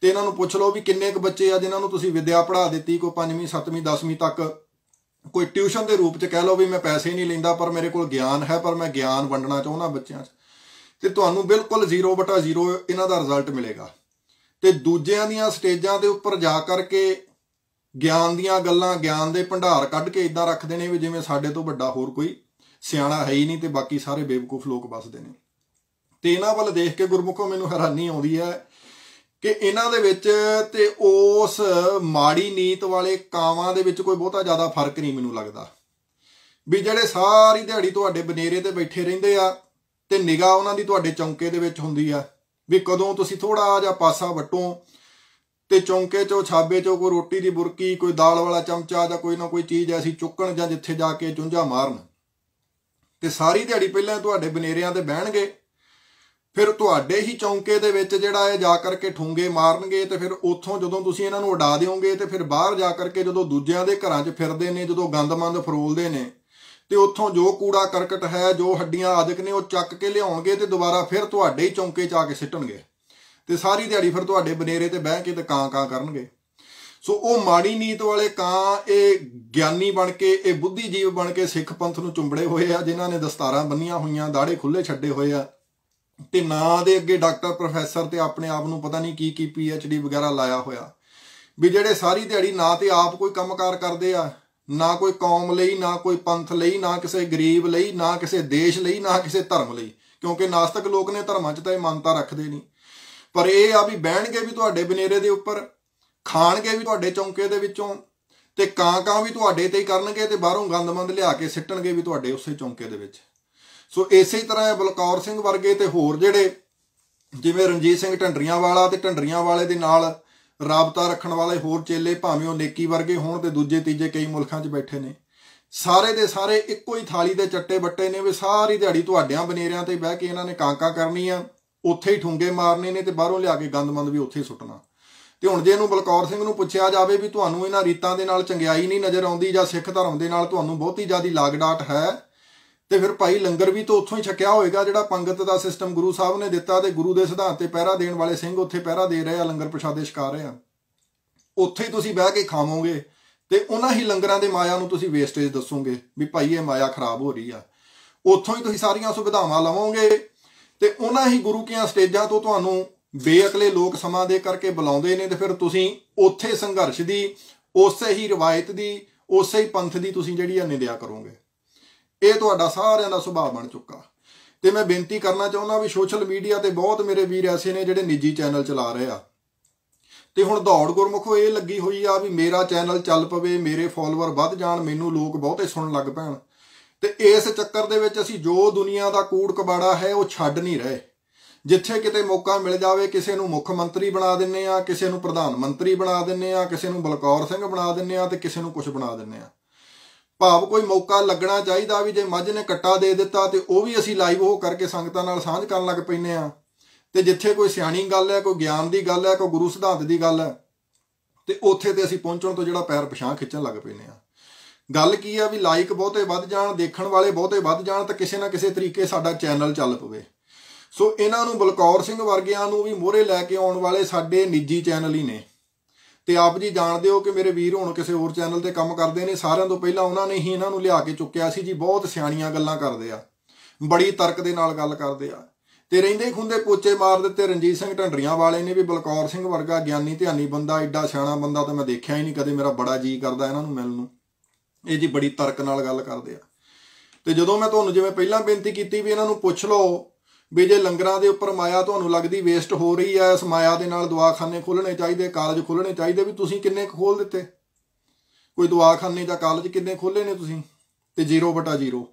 ਤੇ ਇਹਨਾਂ ਨੂੰ ਪੁੱਛ ਲਓ ਵੀ ਕਿੰਨੇ ਕੁ ਬੱਚੇ ਆ ਜਿਨ੍ਹਾਂ ਨੂੰ ਤੁਸੀਂ ਵਿਦਿਆ ਪੜ੍ਹਾ ਦਿੱਤੀ ਕੋਈ 5ਵੀਂ 7ਵੀਂ 10ਵੀਂ ਤੱਕ ਕੋਈ ਟਿਊਸ਼ਨ ਦੇ ਰੂਪ 'ਚ ਕਹਿ ਲਓ ਵੀ ਮੈਂ ਪੈਸੇ ਨਹੀਂ ਲੈਂਦਾ ਪਰ ਮੇਰੇ ਕੋਲ ਗਿਆਨ ਹੈ ਪਰ ਮੈਂ ਗਿਆਨ ਵੰਡਣਾ ਚਾਹੁੰਦਾ ਬੱਚਿਆਂ 'ਚ ਤੇ ਤੁਹਾਨੂੰ ਬਿਲਕੁਲ 0/0 ਇਹਨਾਂ ਦਾ ਰਿਜ਼ਲਟ ਮਿਲੇਗਾ ਤੇ ਦੂਜਿਆਂ ਦੀਆਂ ਸਟੇਜਾਂ ਦੇ ਉੱਪਰ ਜਾ ਕਰਕੇ ਗਿਆਨ ਦੀਆਂ ਗੱਲਾਂ ਗਿਆਨ ਦੇ ਭੰਡਾਰ ਕੱਢ ਕੇ ਇਦਾਂ ਰੱਖ ਦੇਣੇ ਵੀ ਜਿਵੇਂ ਸਾਡੇ ਤੋਂ ਵੱਡਾ ਹੋਰ ਕੋਈ ਸਿਆਣਾ ਹੈ ਹੀ ਨਹੀਂ ਤੇ ਬਾਕੀ ਸਾਰੇ ਬੇਵਕੂਫ ਲੋਕ ਬਸਦੇ ਨੇ ਤੇ ਇਹਨਾਂ ਵੱਲ ਦੇਖ ਕੇ ਗੁਰਮੁਖੋਂ ਮੈਨੂੰ ਹੈਰਾਨੀ ਆਉਂਦੀ ਹੈ ਕਿ ਇਹਨਾਂ ਦੇ ਵਿੱਚ ਤੇ ਉਸ ਮਾੜੀ ਨੀਤ ਵਾਲੇ ਕਾਵਾਂ ਦੇ ਵਿੱਚ ਕੋਈ ਬਹੁਤਾ ਜ਼ਿਆਦਾ ਫਰਕ ਨਹੀਂ ਮੈਨੂੰ ਲੱਗਦਾ ਵੀ ਜਿਹੜੇ ਸਾਰੀ ਦਿਹਾੜੀ ਤੁਹਾਡੇ ਬਨੇਰੇ ਤੇ ਬੈਠੇ ਰਹਿੰਦੇ ਆ ਤੇ ਨਿਗਾਹ ਉਹਨਾਂ ਦੀ ਤੁਹਾਡੇ ਚੌਂਕੇ ਦੇ ਵਿੱਚ ਹੁੰਦੀ ਆ ਵੀ ਕਦੋਂ ਤੁਸੀਂ ਥੋੜਾ ਜਿਹਾ ਪਾਸਾ ਵਟੋ ਤੇ ਚੌਂਕੇ ਚੋਂ ਛਾਬੇ ਚੋਂ ਕੋਈ ਰੋਟੀ ਦੀ ਬੁਰਕੀ ਕੋਈ ਦਾਲ ਵਾਲਾ ਚਮਚਾ ਜਾਂ ਕੋਈ ਨਾ ਕੋਈ ਚੀਜ਼ ਐਸੀ ਚੁੱਕਣ ਜਾਂ ਜਿੱਥੇ ਜਾ ਕੇ ਚੁੰਝਾ ਮਾਰਨ ਤੇ ਸਾਰੀ ਦਿਹਾੜੀ ਪਹਿਲਾਂ ਤੁਹਾਡੇ ਬਨੇਰਿਆਂ ਤੇ ਬਹਿਣਗੇ ਫਿਰ ਤੁਹਾਡੇ ਹੀ ਚੌਂਕੇ ਦੇ ਵਿੱਚ ਜਿਹੜਾ ਇਹ ਜਾ ਕਰਕੇ ਠੁੰਗੇ ਮਾਰਨਗੇ ਤੇ ਫਿਰ ਉੱਥੋਂ ਜਦੋਂ ਤੁਸੀਂ ਇਹਨਾਂ ਨੂੰ ਉਡਾ ਦਿਓਗੇ ਤੇ ਫਿਰ ਬਾਹਰ ਜਾ ਕਰਕੇ ਜਦੋਂ ਦੂਜਿਆਂ ਦੇ ਘਰਾਂ 'ਚ ਫਿਰਦੇ ਨੇ ਜਦੋਂ ਗੰਦਮੰਦ ਫਰੋਲਦੇ ਨੇ ਤੇ ਉੱਥੋਂ ਜੋ ਕੂੜਾ ਕਰਕਟ ਹੈ ਜੋ ਹੱਡੀਆਂ ਆਦਿਕ ਨੇ ਉਹ ਚੱਕ ਕੇ ਲਿਆਉਣਗੇ ਤੇ ਦੁਬਾਰਾ ਫਿਰ ਤੁਹਾਡੇ ਹੀ ਚੌਂਕੇ 'ਚ ਆ ਕੇ ਸਿੱਟਣਗੇ ਤੇ ਸਾਰੀ ਦਿਹਾੜੀ ਫਿਰ ਤੁਹਾਡੇ ਬਨੇਰੇ ਤੇ ਬਹਿ ਕੇ ਤੇ ਕਾਂ ਕਾਂ ਕਰਨਗੇ ਸੋ ਉਹ ਮਾੜੀ ਨੀਤ ਵਾਲੇ ਕਾਂ ਇਹ ਗਿਆਨੀ ਬਣ ਕੇ ਇਹ ਬੁੱਧੀਜੀਵ ਬਣ ਕੇ ਸਿੱਖ ਪੰਥ ਨੂੰ ਚੁੰਬੜੇ ਹੋਏ ਆ ਜਿਨ੍ਹਾਂ ਨੇ ਦਸਤਾਰਾਂ ਬੰਨੀਆਂ ਹੋਈਆਂ ਦਾੜੇ ਖੁੱਲੇ ਛੱਡੇ ਹੋਏ ਆ ਤੇ ਨਾਂ ਦੇ ਅੱਗੇ ਡਾਕਟਰ ਪ੍ਰੋਫੈਸਰ ਤੇ ਆਪਣੇ ਆਪ ਨੂੰ ਪਤਾ ਨਹੀਂ ਕੀ ਕੀ ਪੀ ਐਚ ਡੀ ਵਗੈਰਾ ਲਾਇਆ ਹੋਇਆ ਵੀ ਜਿਹੜੇ ਸਾਰੀ ਦਿਹਾੜੀ ਨਾ ਤੇ ਆਪ ਕੋਈ ਕੰਮਕਾਰ ਕਰਦੇ ਆ ਨਾ ਕੋਈ ਕੌਮ ਲਈ ਨਾ ਕੋਈ ਪੰਥ ਲਈ ਨਾ ਕਿਸੇ ਗਰੀਬ ਲਈ ਨਾ ਕਿਸੇ ਦੇਸ਼ ਲਈ ਨਾ ਕਿਸੇ ਧਰਮ ਲਈ ਕਿਉਂਕਿ ਨਾਸਤਕ ਲੋਕ ਨੇ ਧਰਮਾਂ 'ਚ ਤਾਂ ਇਹ ਮੰਨਤਾ ਰੱਖਦੇ ਨਹੀਂ ਪਰ ਇਹ ਆ ਵੀ ਬਹਿਣਗੇ ਵੀ ਤੁਹਾਡੇ ਬਨੇਰੇ ਦੇ ਉੱਪਰ ਖਾਣਗੇ ਵੀ ਤੁਹਾਡੇ ਚੌਂਕੇ ਦੇ ਵਿੱਚੋਂ ਤੇ ਕਾਂ ਕਾਂ ਵੀ ਤੁਹਾਡੇ ਤੇ ਹੀ ਕਰਨਗੇ ਤੇ ਬਾਹਰੋਂ ਗੰਦਮੰਦ ਲਿਆ ਕੇ ਸਿੱਟਣਗੇ ਵੀ ਤੁਹਾਡੇ ਉਸੇ ਚੌਂਕੇ ਦੇ ਵਿੱਚ ਸੋ ਇਸੇ ਤਰ੍ਹਾਂ ਬਲਕੌਰ ਸਿੰਘ ਵਰਗੇ ਤੇ ਹੋਰ ਜਿਹੜੇ ਜਿਵੇਂ ਰਣਜੀਤ ਸਿੰਘ ਢੰਡਰੀਆਂ ਵਾਲਾ ਤੇ ਢੰਡਰੀਆਂ ਵਾਲੇ ਦੇ ਨਾਲ ਰਾਬਤਾ ਰੱਖਣ ਵਾਲੇ ਹੋਰ ਚੇਲੇ ਭਾਵੇਂ ਉਹ ਨੇਕੀ ਵਰਗੇ ਹੋਣ ਤੇ ਦੂਜੇ ਤੀਜੇ ਕਈ ਮੁਲਕਾਂ 'ਚ ਬੈਠੇ ਨੇ ਸਾਰੇ ਦੇ ਸਾਰੇ ਇੱਕੋ ਹੀ ਥਾਲੀ ਦੇ ਚੱਟੇ ਬੱਟੇ ਨੇ ਵੀ ਸਾਰੀ ਦਿਹਾੜੀ ਤੁਹਾਡਿਆਂ ਬਨੇਰਿਆਂ ਤੇ ਬਹਿ ਕੇ ਇਹਨਾਂ ਨੇ ਕਾਂਕਾ ਕਰਨੀ ਆ ਉੱਥੇ ਹੀ ਠੁੰਗੇ ਮਾਰਨੇ ਨੇ ਤੇ ਬਾਹਰੋਂ ਲਿਆ ਕੇ ਗੰਦਮੰਦ ਵੀ ਉੱਥੇ ਸੁੱਟਣਾ ਤੇ ਹੁਣ ਜੇ ਇਹਨੂੰ ਬਲਕੌਰ ਸਿੰਘ ਨੂੰ ਪੁੱਛਿਆ ਜਾਵੇ ਵੀ ਤੁਹਾਨੂੰ ਇਹਨਾਂ ਰੀਤਾਂ ਦੇ ਨਾਲ ਚੰਗਿਆਈ ਨਹੀਂ ਨਜ਼ਰ ਆਉਂਦੀ ਜਾਂ ਸਿੱਖ ਧਰਮ ਦੇ ਨਾਲ ਤੁਹਾਨੂੰ ਬਹੁਤੀ ਜ਼ਿਆਦੀ ਲਾਗਡਾਟ ਹੈ ਤੇ ਫਿਰ ਭਾਈ ਲੰਗਰ ਵੀ ਤਾਂ ਉੱਥੋਂ ਹੀ ਛਕਿਆ ਹੋਵੇਗਾ ਜਿਹੜਾ ਪੰਗਤ ਦਾ ਸਿਸਟਮ ਗੁਰੂ ਸਾਹਿਬ ਨੇ ਦਿੱਤਾ ਤੇ ਗੁਰੂ ਦੇ ਸਿਧਾਂਤ ਤੇ ਪਹਿਰਾ ਦੇਣ ਵਾਲੇ ਸਿੰਘ ਉੱਥੇ ਪਹਿਰਾ ਦੇ ਰਹੇ ਆ ਲੰਗਰ ਪ੍ਰਸ਼ਾਦੇ ਛਕਾ ਰਹੇ ਆ ਉੱਥੇ ਹੀ ਤੁਸੀਂ ਬਹਿ ਕੇ ਖਾਵੋਗੇ ਤੇ ਉਹਨਾਂ ਹੀ ਲੰਗਰਾਂ ਦੇ ਮਾਇਆ ਨੂੰ ਤੁਸੀਂ ਵੇਸਟੇਜ ਦੱਸੋਗੇ ਵੀ ਭਾਈ ਇਹ ਮਾਇਆ ਖਰਾਬ ਹੋ ਰਹੀ ਆ ਉੱਥੋਂ ਹੀ ਤੁਸੀਂ ਸਾਰੀਆਂ ਸੁਵਿਧਾਵਾਂ ਲਵੋਗੇ ਤੇ ਉਹਨਾਂ ਹੀ ਗੁਰੂ ਕੀਆਂ ਸਟੇਜਾਂ ਤੋਂ ਤੁਹਾਨੂੰ ਬੇਅਕਲੇ ਲੋਕ ਸਮਾਂ ਦੇ ਕਰਕੇ ਬੁਲਾਉਂਦੇ ਨੇ ਤੇ ਫਿਰ ਤੁਸੀਂ ਉੱਥੇ ਸੰਘਰਸ਼ ਦੀ ਉਸੇ ਹੀ ਰਵਾਇਤ ਦੀ ਉਸੇ ਹੀ ਪੰਥ ਦੀ ਤੁਸੀਂ ਜਿਹੜੀ ਆ ਨਿੰਦਿਆ ਕਰੋਗੇ ਇਹ ਤੁਹਾਡਾ ਸਾਰਿਆਂ ਦਾ ਸੁਭਾਅ ਬਣ ਚੁੱਕਾ ਤੇ ਮੈਂ ਬੇਨਤੀ ਕਰਨਾ ਚਾਹੁੰਦਾ ਵੀ ਸੋਸ਼ਲ ਮੀਡੀਆ ਤੇ ਬਹੁਤ ਮੇਰੇ ਵੀਰ ਐਸੇ ਨੇ ਜਿਹੜੇ ਨਿੱਜੀ ਚੈਨਲ ਚਲਾ ਰਹੇ ਆ ਤੇ ਹੁਣ ਦੌੜ ਗੁਰਮੁਖੋ ਇਹ ਲੱਗੀ ਹੋਈ ਆ ਵੀ ਮੇਰਾ ਚੈਨਲ ਚੱਲ ਪਵੇ ਮੇਰੇ ਫਾਲੋਅਰ ਵੱਧ ਜਾਣ ਮੈਨੂੰ ਲੋਕ ਬਹੁਤੇ ਸੁਣਨ ਲੱਗ ਪੈਣ ਤੇ ਇਸ ਚੱਕਰ ਦੇ ਵਿੱਚ ਅਸੀਂ ਜੋ ਦੁਨੀਆ ਦਾ ਕੂੜ ਕਬਾੜਾ ਹੈ ਉਹ ਛੱਡ ਨਹੀਂ ਰਹੇ ਜਿੱਥੇ ਕਿਤੇ ਮੌਕਾ ਮਿਲ ਜਾਵੇ ਕਿਸੇ ਨੂੰ ਮੁੱਖ ਮੰਤਰੀ ਬਣਾ ਦਿੰਨੇ ਆ ਕਿਸੇ ਨੂੰ ਪ੍ਰਧਾਨ ਮੰਤਰੀ ਬਣਾ ਦਿੰਨੇ ਆ ਕਿਸੇ ਨੂੰ ਬਲਕੌਰ ਸਿੰਘ ਬਣਾ ਦਿੰਨੇ ਆ ਤੇ ਕਿਸੇ ਨੂੰ ਕੁਝ ਬਣਾ ਦਿੰਨੇ ਆ ਭਾਵ ਕੋਈ ਮੌਕਾ ਲੱਗਣਾ ਚਾਹੀਦਾ ਵੀ ਜੇ ਮੱਝ ਨੇ ਕੱਟਾ ਦੇ ਦਿੱਤਾ ਤੇ ਉਹ ਵੀ ਅਸੀਂ ਲਾਈਵ ਹੋ ਕਰਕੇ ਸੰਗਤਾਂ ਨਾਲ ਸਾਂਝ ਕਰਨ ਲੱਗ ਪੈਨੇ ਆ ਤੇ ਜਿੱਥੇ ਕੋਈ ਸਿਆਣੀ ਗੱਲ ਹੈ ਕੋਈ ਗਿਆਨ ਦੀ ਗੱਲ ਹੈ ਕੋਈ ਗੁਰੂ ਸਿਧਾਂਤ ਦੀ ਗੱਲ ਹੈ ਤੇ ਉੱਥੇ ਤੇ ਅਸੀਂ ਪਹੁੰਚਣ ਤੋਂ ਜਿਹੜਾ ਪੈਰ ਪਛਾਂ ਖਿੱਚਣ ਲੱਗ ਪੈਨੇ ਆ ਗੱਲ ਕੀ ਆ ਵੀ ਲਾਈਕ ਬਹੁਤੇ ਵੱਧ ਜਾਣ ਦੇਖਣ ਵਾਲੇ ਬਹੁਤੇ ਵੱਧ ਜਾਣ ਤਾਂ ਕਿਸੇ ਨਾ ਕਿਸੇ ਤਰੀਕੇ ਸਾਡਾ ਚੈਨਲ ਚੱਲ ਪਵੇ ਸੋ ਇਹਨਾਂ ਨੂੰ ਬਲਕੌਰ ਸਿੰਘ ਵਰਗਿਆਂ ਨੂੰ ਵੀ ਮੋਹਰੇ ਲੈ ਕੇ ਆਉਣ ਵਾਲੇ ਸਾਡੇ ਨਿੱਜੀ ਚੈਨਲ ਹੀ ਨੇ ਤੇ ਆਪ ਜੀ ਜਾਣਦੇ ਹੋ ਕਿ ਮੇਰੇ ਵੀਰ ਹੁਣ ਕਿਸੇ ਹੋਰ ਚੈਨਲ ਤੇ ਕੰਮ ਕਰਦੇ ਨੇ ਸਾਰਿਆਂ ਤੋਂ ਪਹਿਲਾਂ ਉਹਨਾਂ ਨੇ ਹੀ ਇਹਨਾਂ ਨੂੰ ਲਿਆ ਕੇ ਚੁੱਕਿਆ ਸੀ ਜੀ ਬਹੁਤ ਸਿਆਣੀਆਂ ਗੱਲਾਂ ਕਰਦੇ ਆ ਬੜੀ ਤਰਕ ਦੇ ਨਾਲ ਗੱਲ ਕਰਦੇ ਆ ਤੇ ਰਹਿੰਦੇ ਖੁੰਦੇ ਪੋਚੇ ਮਾਰ ਦਿੱਤੇ ਰਣਜੀਤ ਸਿੰਘ ਢੰਡਰੀਆਂ ਵਾਲੇ ਨੇ ਵੀ ਬਲਕੌਰ ਸਿੰਘ ਵਰਗਾ ਗਿਆਨੀ ਧਿਆਨੀ ਬੰਦਾ ਐਡਾ ਸਿਆਣਾ ਬੰਦਾ ਤਾਂ ਮੈਂ ਦੇਖਿਆ ਹੀ ਨਹੀਂ ਕਦੇ ਮੇਰਾ ਬੜਾ ਜੀ ਕਰਦਾ ਇਹਨਾਂ ਨੂੰ ਮਿਲਣ ਨੂੰ ਇਹ ਜੀ ਬੜੀ ਤਰਕ ਨਾਲ ਗੱਲ ਕਰਦੇ ਆ ਤੇ ਜਦੋਂ ਮੈਂ ਤੁਹਾਨੂੰ ਜਿਵੇਂ ਪਹਿਲਾਂ ਬੇਨਤੀ ਕੀਤੀ ਵੀ ਇਹਨਾਂ ਨੂੰ ਪੁੱਛ ਲਓ ਵੀ ਜੇ ਲੰਗਰਾਂ ਦੇ ਉੱਪਰ ਮਾਇਆ ਤੁਹਾਨੂੰ ਲੱਗਦੀ ਵੇਸਟ ਹੋ ਰਹੀ ਹੈ ਇਸ ਮਾਇਆ ਦੇ ਨਾਲ ਦਵਾਖਾਨੇ ਖੋਲਣੇ ਚਾਹੀਦੇ ਕਾਲਜ ਖੋਲਣੇ ਚਾਹੀਦੇ ਵੀ ਤੁਸੀਂ ਕਿੰਨੇ ਖੋਲ ਦਿੱਤੇ ਕੋਈ ਦਵਾਖਾਨੇ ਜਾਂ ਕਾਲਜ ਕਿੰਨੇ ਖੋਲੇ ਨੇ ਤੁਸੀਂ ਤੇ 0/0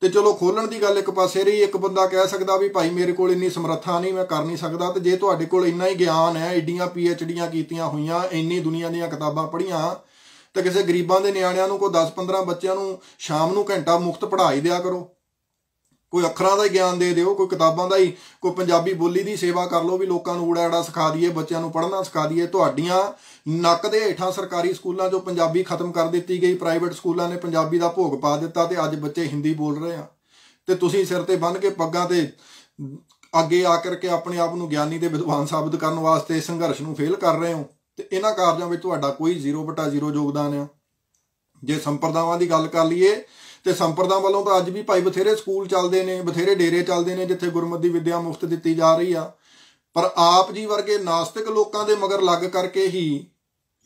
ਤੇ ਚਲੋ ਖੋਲਣ ਦੀ ਗੱਲ ਇੱਕ ਪਾਸੇ ਰਹੀ ਇੱਕ ਬੰਦਾ ਕਹਿ ਸਕਦਾ ਵੀ ਭਾਈ ਮੇਰੇ ਕੋਲ ਇੰਨੀ ਸਮਰੱਥਾ ਨਹੀਂ ਮੈਂ ਕਰ ਨਹੀਂ ਸਕਦਾ ਤੇ ਜੇ ਤੁਹਾਡੇ ਕੋਲ ਇੰਨਾ ਹੀ ਗਿਆਨ ਹੈ ਐਡੀਆਂ ਡੀਆਂ ਕੀਤੀਆਂ ਹੋਈਆਂ ਇੰਨੀ ਦੁਨੀਆ ਦੀਆਂ ਕਿਤਾਬਾਂ ਪੜ੍ਹੀਆਂ ਤਾਂ ਕਿਸੇ ਗਰੀਬਾਂ ਦੇ ਨਿਆਣਿਆਂ ਨੂੰ ਕੋ 10-15 ਬੱਚਿਆਂ ਨੂੰ ਸ਼ਾਮ ਨੂੰ ਘੰਟਾ ਮੁਫਤ ਪੜ੍ਹਾਈ ਦਿਆ ਕਰੋ ਕੋਈ ਅੱਖਰਾਂ ਦਾ ਗਿਆਨ ਦੇ ਦਿਓ ਕੋਈ ਕਿਤਾਬਾਂ ਦਾ ਹੀ ਕੋਈ ਪੰਜਾਬੀ ਬੋਲੀ ਦੀ ਸੇਵਾ ਕਰ ਲਓ ਵੀ ਲੋਕਾਂ ਨੂੰ ਊੜਾ ੜਾ ਸਿਖਾ ਦਈਏ ਬੱਚਿਆਂ ਨੂੰ ਪੜ੍ਹਨਾ ਸਿਖਾ ਦਈਏ ਤੁਹਾਡੀਆਂ ਨੱਕ ਦੇ ਹੇਠਾਂ ਸਰਕਾਰੀ ਸਕੂਲਾਂ 'ਚੋਂ ਪੰਜਾਬੀ ਖਤਮ ਕਰ ਦਿੱਤੀ ਗਈ ਪ੍ਰਾਈਵੇਟ ਸਕੂਲਾਂ ਨੇ ਪੰਜਾਬੀ ਦਾ ਭੋਗ ਪਾ ਦਿੱਤਾ ਤੇ ਅੱਜ ਬੱਚੇ ਹਿੰਦੀ ਬੋਲ ਰਹੇ ਆ ਤੇ ਤੁਸੀਂ ਸਿਰ ਤੇ ਬੰਨ ਕੇ ਪੱਗਾਂ ਤੇ ਅੱਗੇ ਆ ਕਰਕੇ ਆਪਣੇ ਆਪ ਨੂੰ ਗਿਆਨੀ ਤੇ ਵਿਦਵਾਨ ਸਾਬਤ ਕਰਨ ਵਾਸਤੇ ਸੰਘਰਸ਼ ਨੂੰ ਫੇਲ ਕਰ ਰਹੇ ਹੋ ਤੇ ਇਹਨਾਂ ਕਾਰਜਾਂ ਵਿੱਚ ਤੁਹਾਡਾ ਕੋਈ 0/0 ਯੋਗਦਾਨ ਆ ਜੇ ਸੰਪਰਦਾਵਾਂ ਦੀ ਗੱਲ ਕਰ ਲਈਏ ਤੇ ਸੰਪਰਦਾ ਵੱਲੋਂ ਤਾਂ ਅੱਜ ਵੀ ਭਾਈ ਬਥੇਰੇ ਸਕੂਲ ਚੱਲਦੇ ਨੇ ਬਥੇਰੇ ਡੇਰੇ ਚੱਲਦੇ ਨੇ ਜਿੱਥੇ ਗੁਰਮਤਿ ਦੀ ਵਿੱਦਿਆ ਮੁਫਤ ਦਿੱਤੀ ਜਾ ਰਹੀ ਆ ਪਰ ਆਪ ਜੀ ਵਰਗੇ ਨਾਸਤਿਕ ਲੋਕਾਂ ਦੇ ਮਗਰ ਲੱਗ ਕਰਕੇ ਹੀ